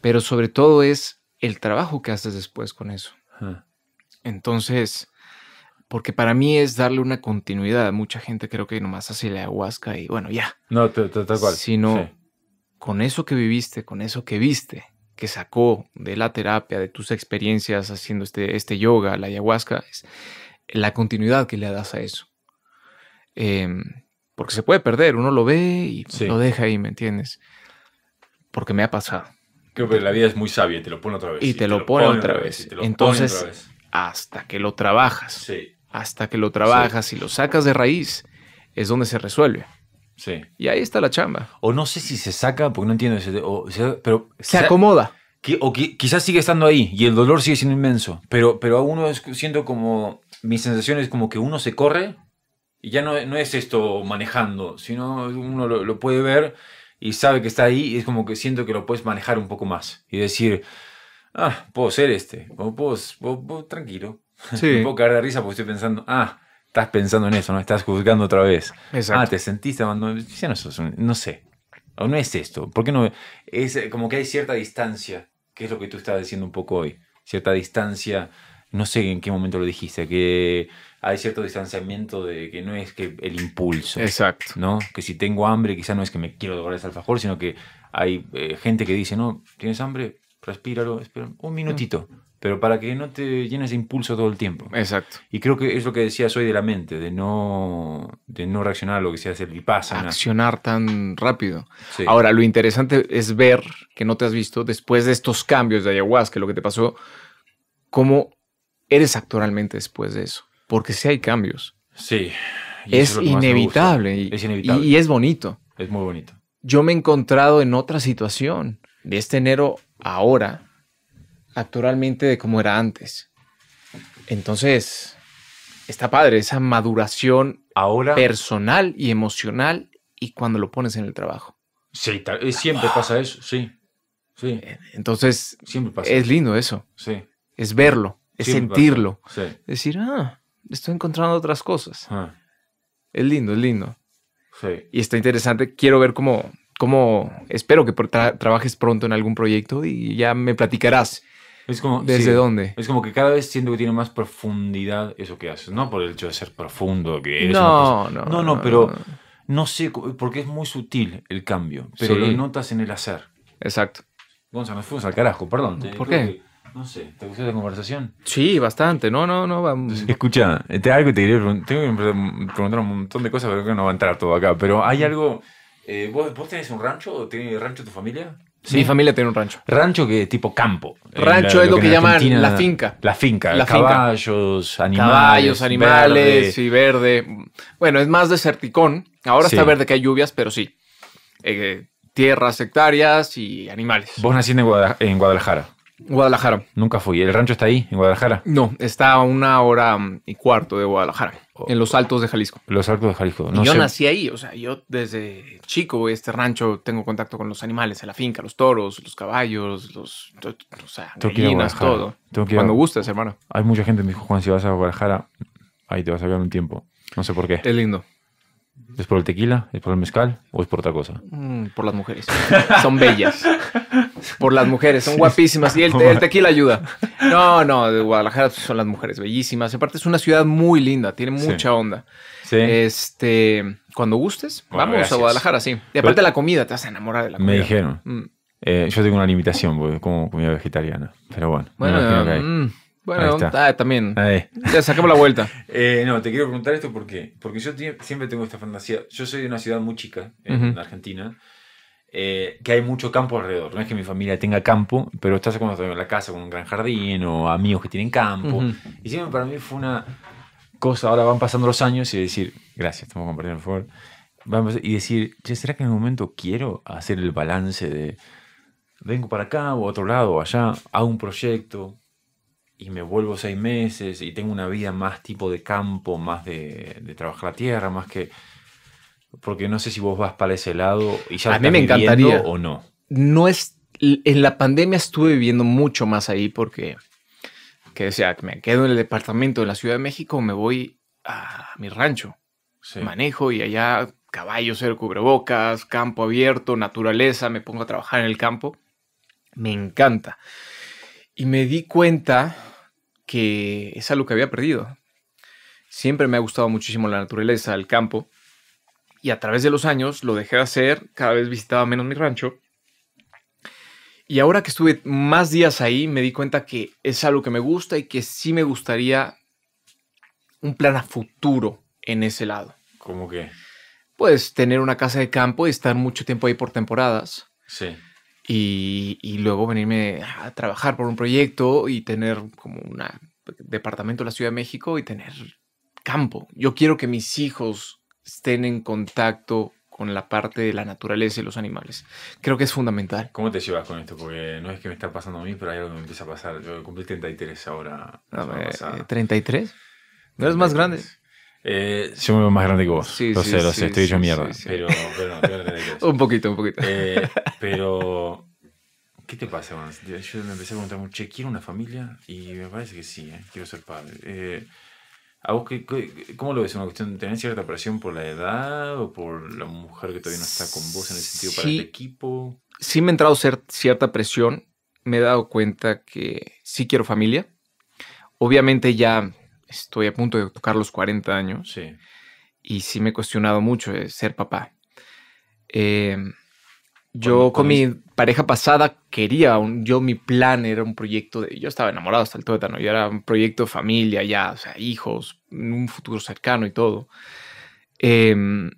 Pero sobre todo es el trabajo que haces después con eso. Entonces, porque para mí es darle una continuidad. Mucha gente creo que nomás hace la ayahuasca y bueno, ya. No, tal cual. Sino con eso que viviste, con eso que viste, que sacó de la terapia, de tus experiencias haciendo este, este yoga, la ayahuasca, es la continuidad que le das a eso. Em, porque se puede perder, uno lo ve y lo deja ahí, ¿me entiendes? Porque me ha pasado. Creo que la vida es muy sabia, te lo pone otra vez. Y, te, lo, pone, otra vez. Entonces, hasta que lo trabajas, hasta que lo trabajas y lo sacas de raíz, es donde se resuelve. Y ahí está la chamba. O no sé si se saca, porque no entiendo, se, pero... Se acomoda. Que, o quizás sigue estando ahí y el dolor sigue siendo inmenso, pero, pero a uno siento como, mi sensación es como que uno se corre y ya no, no es esto manejando, sino uno lo, puede ver y sabe que está ahí y es como que siento que lo puedes manejar un poco más y decir, ah, puedo ser este, o puedo, tranquilo. Sí. Me puedo caer de risa porque estoy pensando, ah, estás pensando en eso, no estás juzgando otra vez. Ah, Exacto. Ah, te sentiste abandonado. no, sé. O no es esto. ¿Por qué no? Es eh, como que hay cierta distancia, que es lo que tú estabas diciendo un poco hoy. Cierta distancia, no sé en qué momento lo dijiste, que hay cierto distanciamiento de que no es que el impulso. Exacto. ¿No? Que si tengo hambre, quizás no es que me quiero devorar el alfajor, sino que hay eh, gente que dice, no, ¿tienes hambre? Respíralo, espera un minutito pero para que no te llenes de impulso todo el tiempo. Exacto. Y creo que es lo que decías hoy de la mente, de no, de no reaccionar a lo que se hace y pasa. Accionar tan rápido. Ahora, lo interesante es ver que no te has visto después de estos cambios de ayahuasca, lo que te pasó, cómo eres actualmente después de eso. Porque sí hay cambios. Sí. Es, inevitable y, es, inevitable y es bonito. Es muy bonito. Yo me he encontrado en otra situación. De este enero ahora, actualmente de como era antes. Entonces, está padre esa maduración Ahora, personal y emocional y cuando lo pones en el trabajo. Sí, eh, siempre pasa eso, sí. Entonces, siempre es lindo eso. Sí. Es verlo, es sentirlo. Decir, ah, estoy encontrando otras cosas. Ah. Es lindo, es lindo. Y está interesante. Quiero ver cómo, cómo espero que trabajes pronto en algún proyecto y ya me platicarás es como, ¿Desde dónde? Es como que cada vez siento que tiene más profundidad eso que haces. No por el hecho de ser profundo, que eres no, no, no, no, pero no sé, porque es muy sutil el cambio, pero lo notas en el hacer. Exacto. Gonzalo, nos fuimos al carajo, perdón. ¿Por qué? no sé, ¿te gustó la conversación? Sí, bastante. No, no, no. Vamos. Escucha, eh, te, algo preguntar. Tengo que preguntar un montón de cosas, pero creo que no va a entrar todo acá. Pero hay algo. Eh, ¿vos, tenés un rancho? ¿Tiene rancho tu familia? Mi familia tiene un rancho. Rancho que tipo campo. Rancho eh, es lo, que, llaman la finca. La finca. caballos, animales. animales y verde. Bueno, es más deserticón. Ahora está verde que hay lluvias, pero sí. Eh, tierras, hectáreas y animales. Vos naciste en, en Guadalajara. Guadalajara. Nunca fui. ¿El rancho está ahí, en Guadalajara? No, está a una hora um, y cuarto de Guadalajara, oh. en los Altos de Jalisco. Los Altos de Jalisco. No yo nací ahí, o sea, yo desde chico, este rancho, tengo contacto con los animales en la finca, los toros, los caballos, los, o sea, gallinas, todo. Cuando gustes, hermano. Hay mucha gente que me dijo, Juan, si vas a Guadalajara, ahí te vas a ver un tiempo. No sé por qué. Es lindo. ¿Es por el tequila? ¿Es por el mezcal? ¿O es por otra cosa? Mm, por las mujeres. Son bellas. Por las mujeres, son guapísimas. Y el, tequila ayuda. No, no, de Guadalajara son las mujeres bellísimas. aparte es una ciudad muy linda, tiene mucha onda. Sí. Este, cuando gustes, vamos a Guadalajara, sí. Y aparte la comida, te vas a enamorar de la comida. Me dijeron. Mm. Eh, yo tengo una limitación, porque como comida vegetariana. Pero bueno. Bueno, bueno, ah, también. Ya sacamos la vuelta. Eh, no, te quiero preguntar esto porque, porque yo siempre tengo esta fantasía. Yo soy de una ciudad muy chica en Argentina, eh, que hay mucho campo alrededor. No es que mi familia tenga campo, pero estás como en la casa con un gran jardín o amigos que tienen campo. Y siempre para mí fue una cosa. Ahora van pasando los años y decir, gracias, estamos compartiendo el favor. Vamos, y decir, ¿será que en algún momento quiero hacer el balance de vengo para acá o a otro lado o allá, hago un proyecto? y me vuelvo seis meses y tengo una vida más tipo de campo, más de, trabajar la tierra, más que... Porque no sé si vos vas para ese lado y ya... A mí me encantaría. O no. No es... En la pandemia estuve viviendo mucho más ahí porque... Que decía, me quedo en el departamento de la Ciudad de México, me voy a mi rancho. Manejo y allá caballos, el cubrebocas, campo abierto, naturaleza, me pongo a trabajar en el campo. Me encanta. Y me di cuenta que es algo que había perdido. Siempre me ha gustado muchísimo la naturaleza, el campo. Y a través de los años lo dejé de hacer, cada vez visitaba menos mi rancho. Y ahora que estuve más días ahí, me di cuenta que es algo que me gusta y que sí me gustaría un plan a futuro en ese lado. ¿Cómo que? Pues tener una casa de campo y estar mucho tiempo ahí por temporadas. Sí y, luego venirme a trabajar por un proyecto y tener como un departamento de la Ciudad de México y tener campo. Yo quiero que mis hijos estén en contacto con la parte de la naturaleza y los animales. Creo que es fundamental. ¿Cómo te llevas con esto? Porque no es que me está pasando a mí, pero hay algo que me empieza a pasar. Yo cumplí 33 ahora. ¿33? ¿No eres más grande? Eh, yo me veo más grande que vos. lo sé, lo sé, estoy hecho mierda. Pero, pero no, Un poquito, un poquito. Eh, pero, ¿qué te pasa, man? Yo me empecé a preguntar, mucho, ¿quiero una familia? Y me parece que sí, eh, quiero ser padre. Eh, ¿A vos qué, cómo lo ves? ¿Una cuestión? ¿Tenés cierta presión por la edad o por la mujer que todavía no está con vos en el sentido para el equipo? Sí me ha entrado cierta presión. Me he dado cuenta que sí quiero familia. Obviamente ya estoy a punto de tocar los 40 años. Y sí me he cuestionado mucho de eh, ser papá. Em, yo con mi pareja pasada quería, yo mi plan era un proyecto, de, yo estaba enamorado hasta el tuétano, yo era un proyecto de familia ya, o sea, hijos, un futuro cercano y todo. Em,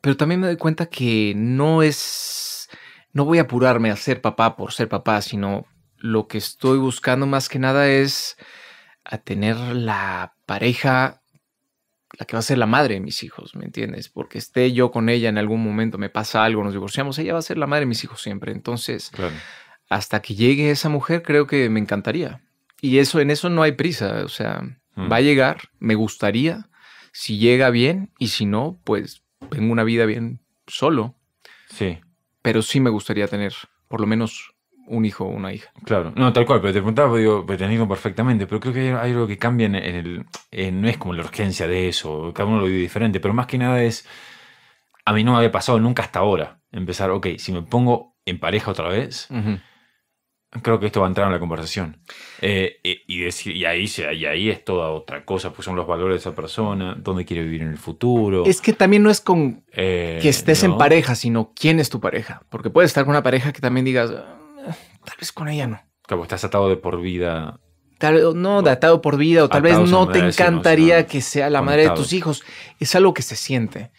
pero también me doy cuenta que no es, no voy a apurarme a ser papá por ser papá, sino lo que estoy buscando más que nada es a tener la pareja, la que va a ser la madre de mis hijos, ¿me entiendes? Porque esté yo con ella en algún momento, me pasa algo, nos divorciamos, ella va a ser la madre de mis hijos siempre. Entonces, hasta que llegue esa mujer, creo que me encantaría. Y eso, en eso no hay prisa, o sea, mm. va a llegar, me gustaría, si llega bien, y si no, pues tengo una vida bien solo. Sí. Pero sí me gustaría tener por lo menos un hijo o una hija. Claro, no, tal cual, pero te preguntaba, digo, pues perfectamente, pero creo que hay algo que cambia en el, no es como la urgencia de eso, cada uno lo vive diferente, pero más que nada es, a mí no me había pasado nunca hasta ahora, empezar, ok, si me pongo en pareja otra vez, creo que esto va a entrar en la conversación. Eh, y, decir, y ahí, y ahí es toda otra cosa, pues son los valores de esa persona, dónde quiere vivir en el futuro. Es que también no es con eh, que estés en pareja, sino quién es tu pareja, porque puedes estar con una pareja que también digas tal vez con ella no. Como estás atado de por vida. Tal, no, de atado por vida, o tal vez no te encantaría que sea la madre de tus hijos. Es algo que se siente.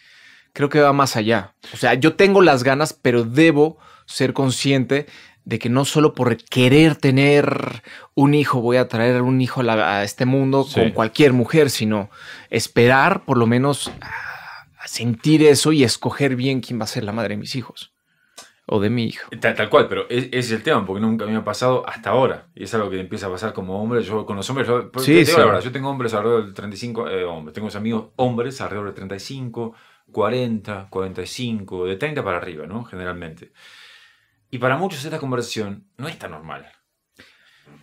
Creo que va más allá. O sea, yo tengo las ganas, pero debo ser consciente de que no solo por querer tener un hijo voy a traer un hijo a, este mundo con cualquier mujer, sino esperar por lo menos a sentir eso y escoger bien quién va a ser la madre de mis hijos o de mi hijo. Tal, cual, pero ese es el tema, porque nunca me ha pasado hasta ahora. Y es algo que empieza a pasar como hombre. Yo con los hombres, yo, pues, sí, verdad, yo tengo hombres alrededor de 35, eh, hombres, tengo amigos hombres alrededor de 35, 40, 45, de 30 para arriba, ¿no? Generalmente. Y para muchos esta conversación no es tan normal.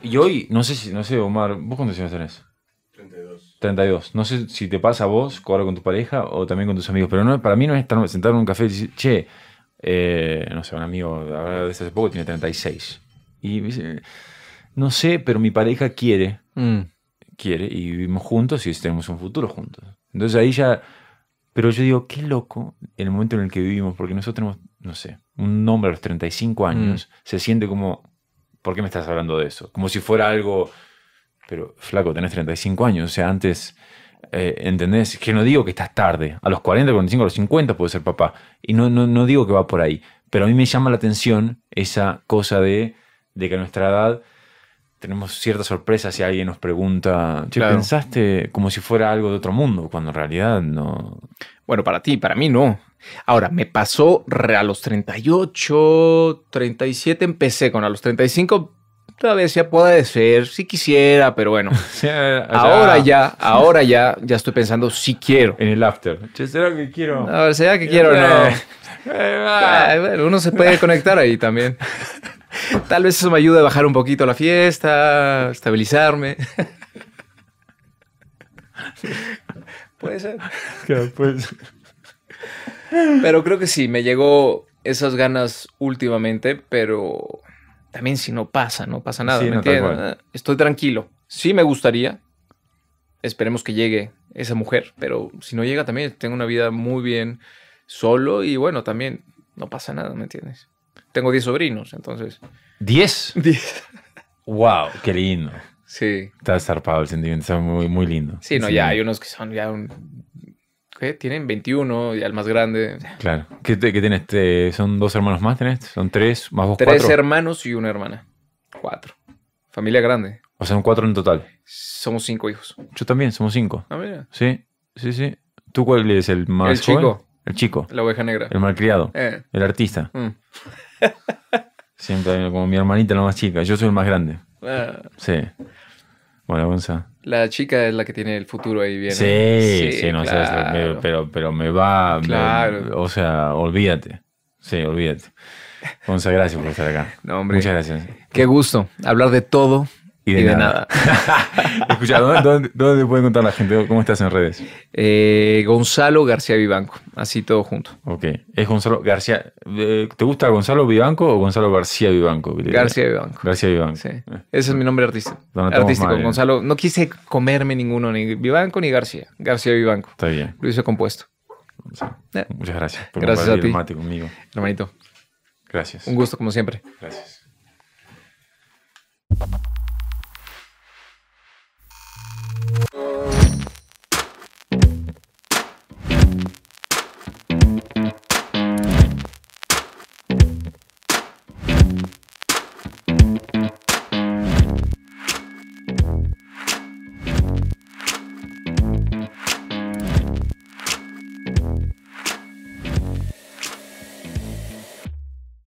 Y hoy, no sé si, no sé, Omar, ¿vos cuántos años tenés? 32. No sé si te pasa a vos, ahora con tu pareja o también con tus amigos, pero no, para mí no es estar, sentar en un café y decir, che, eh, no sé, un amigo, de hace poco tiene 36. Y dice, no sé, pero mi pareja quiere, mm. quiere, y vivimos juntos y tenemos un futuro juntos. Entonces ahí ya, pero yo digo, qué loco el momento en el que vivimos, porque nosotros tenemos, no sé, un hombre a los 35 mm. años, se siente como, ¿por qué me estás hablando de eso? Como si fuera algo, pero flaco, tenés 35 años, o sea, antes eh, ¿Entendés? Que no digo que estás tarde. A los 40, 45, a los 50 puede ser papá. Y no, no, digo que va por ahí. Pero a mí me llama la atención esa cosa de, de que a nuestra edad tenemos cierta sorpresa si alguien nos pregunta, che, pensaste como si fuera algo de otro mundo, cuando en realidad no. Bueno, para ti, para mí no. Ahora, me pasó a los 38, 37, empecé con a los 35 vez ya puede ser, si quisiera, pero bueno. Eh, ahora ya, ahora ya, ya estoy pensando si quiero. En el after. ¿Será que quiero? A ver, ¿será que quiero o no? Eh, eh, uno se ah. puede conectar ahí también. Tal vez eso me ayude a bajar un poquito la fiesta, estabilizarme. puede ser. Claro, puede Pero creo que sí, me llegó esas ganas últimamente, pero también si no pasa, no pasa nada. Eh, estoy tranquilo. Sí me gustaría. Esperemos que llegue esa mujer, pero si no llega también tengo una vida muy bien solo y bueno, también no pasa nada, ¿me entiendes? Tengo 10 sobrinos, entonces. ¿10? 10. ¡Wow! ¡Qué lindo! Sí. Está zarpado el sentimiento, está muy, muy lindo. Sí, no, ya hay unos que son ya un ¿Qué? tienen 21 y el más grande. Claro. ¿Qué, qué tienes? ¿Son dos hermanos más tenés? ¿Son tres más vos Tres hermanos y una hermana. Cuatro. Familia grande. O sea, son cuatro en total. Somos cinco hijos. Yo también, somos cinco. Ah, mira. Sí, sí, sí. ¿Tú cuál es el más El chico. El chico. La oveja negra. El malcriado. criado eh. El artista. Mm. Siempre como mi hermanita la más chica. Yo soy el más grande. Ah. Sí. Bueno, a... La chica es la que tiene el futuro ahí bien. Sí, sí, no sé, pero, pero, me va. Claro. o sea, olvídate. Sí, olvídate. Muchas gracias por estar acá. No, hombre. Muchas gracias. Qué gusto hablar de todo y de, nada. Escucha, ¿dónde, dónde, puede la gente? ¿Cómo estás en redes? Eh, Gonzalo García Vivanco, así todo junto. Ok, es Gonzalo García. Eh, ¿Te gusta Gonzalo Vivanco o Gonzalo García Vivanco? García Vivanco. García Vivanco. Eh. Ese es mi nombre artista. artístico. Gonzalo, no quise comerme ninguno, ni Vivanco ni García. García Vivanco. Está bien. Lo hice compuesto. muchas gracias gracias a ti. Hermanito. Gracias. Un gusto como siempre. Gracias. Oh.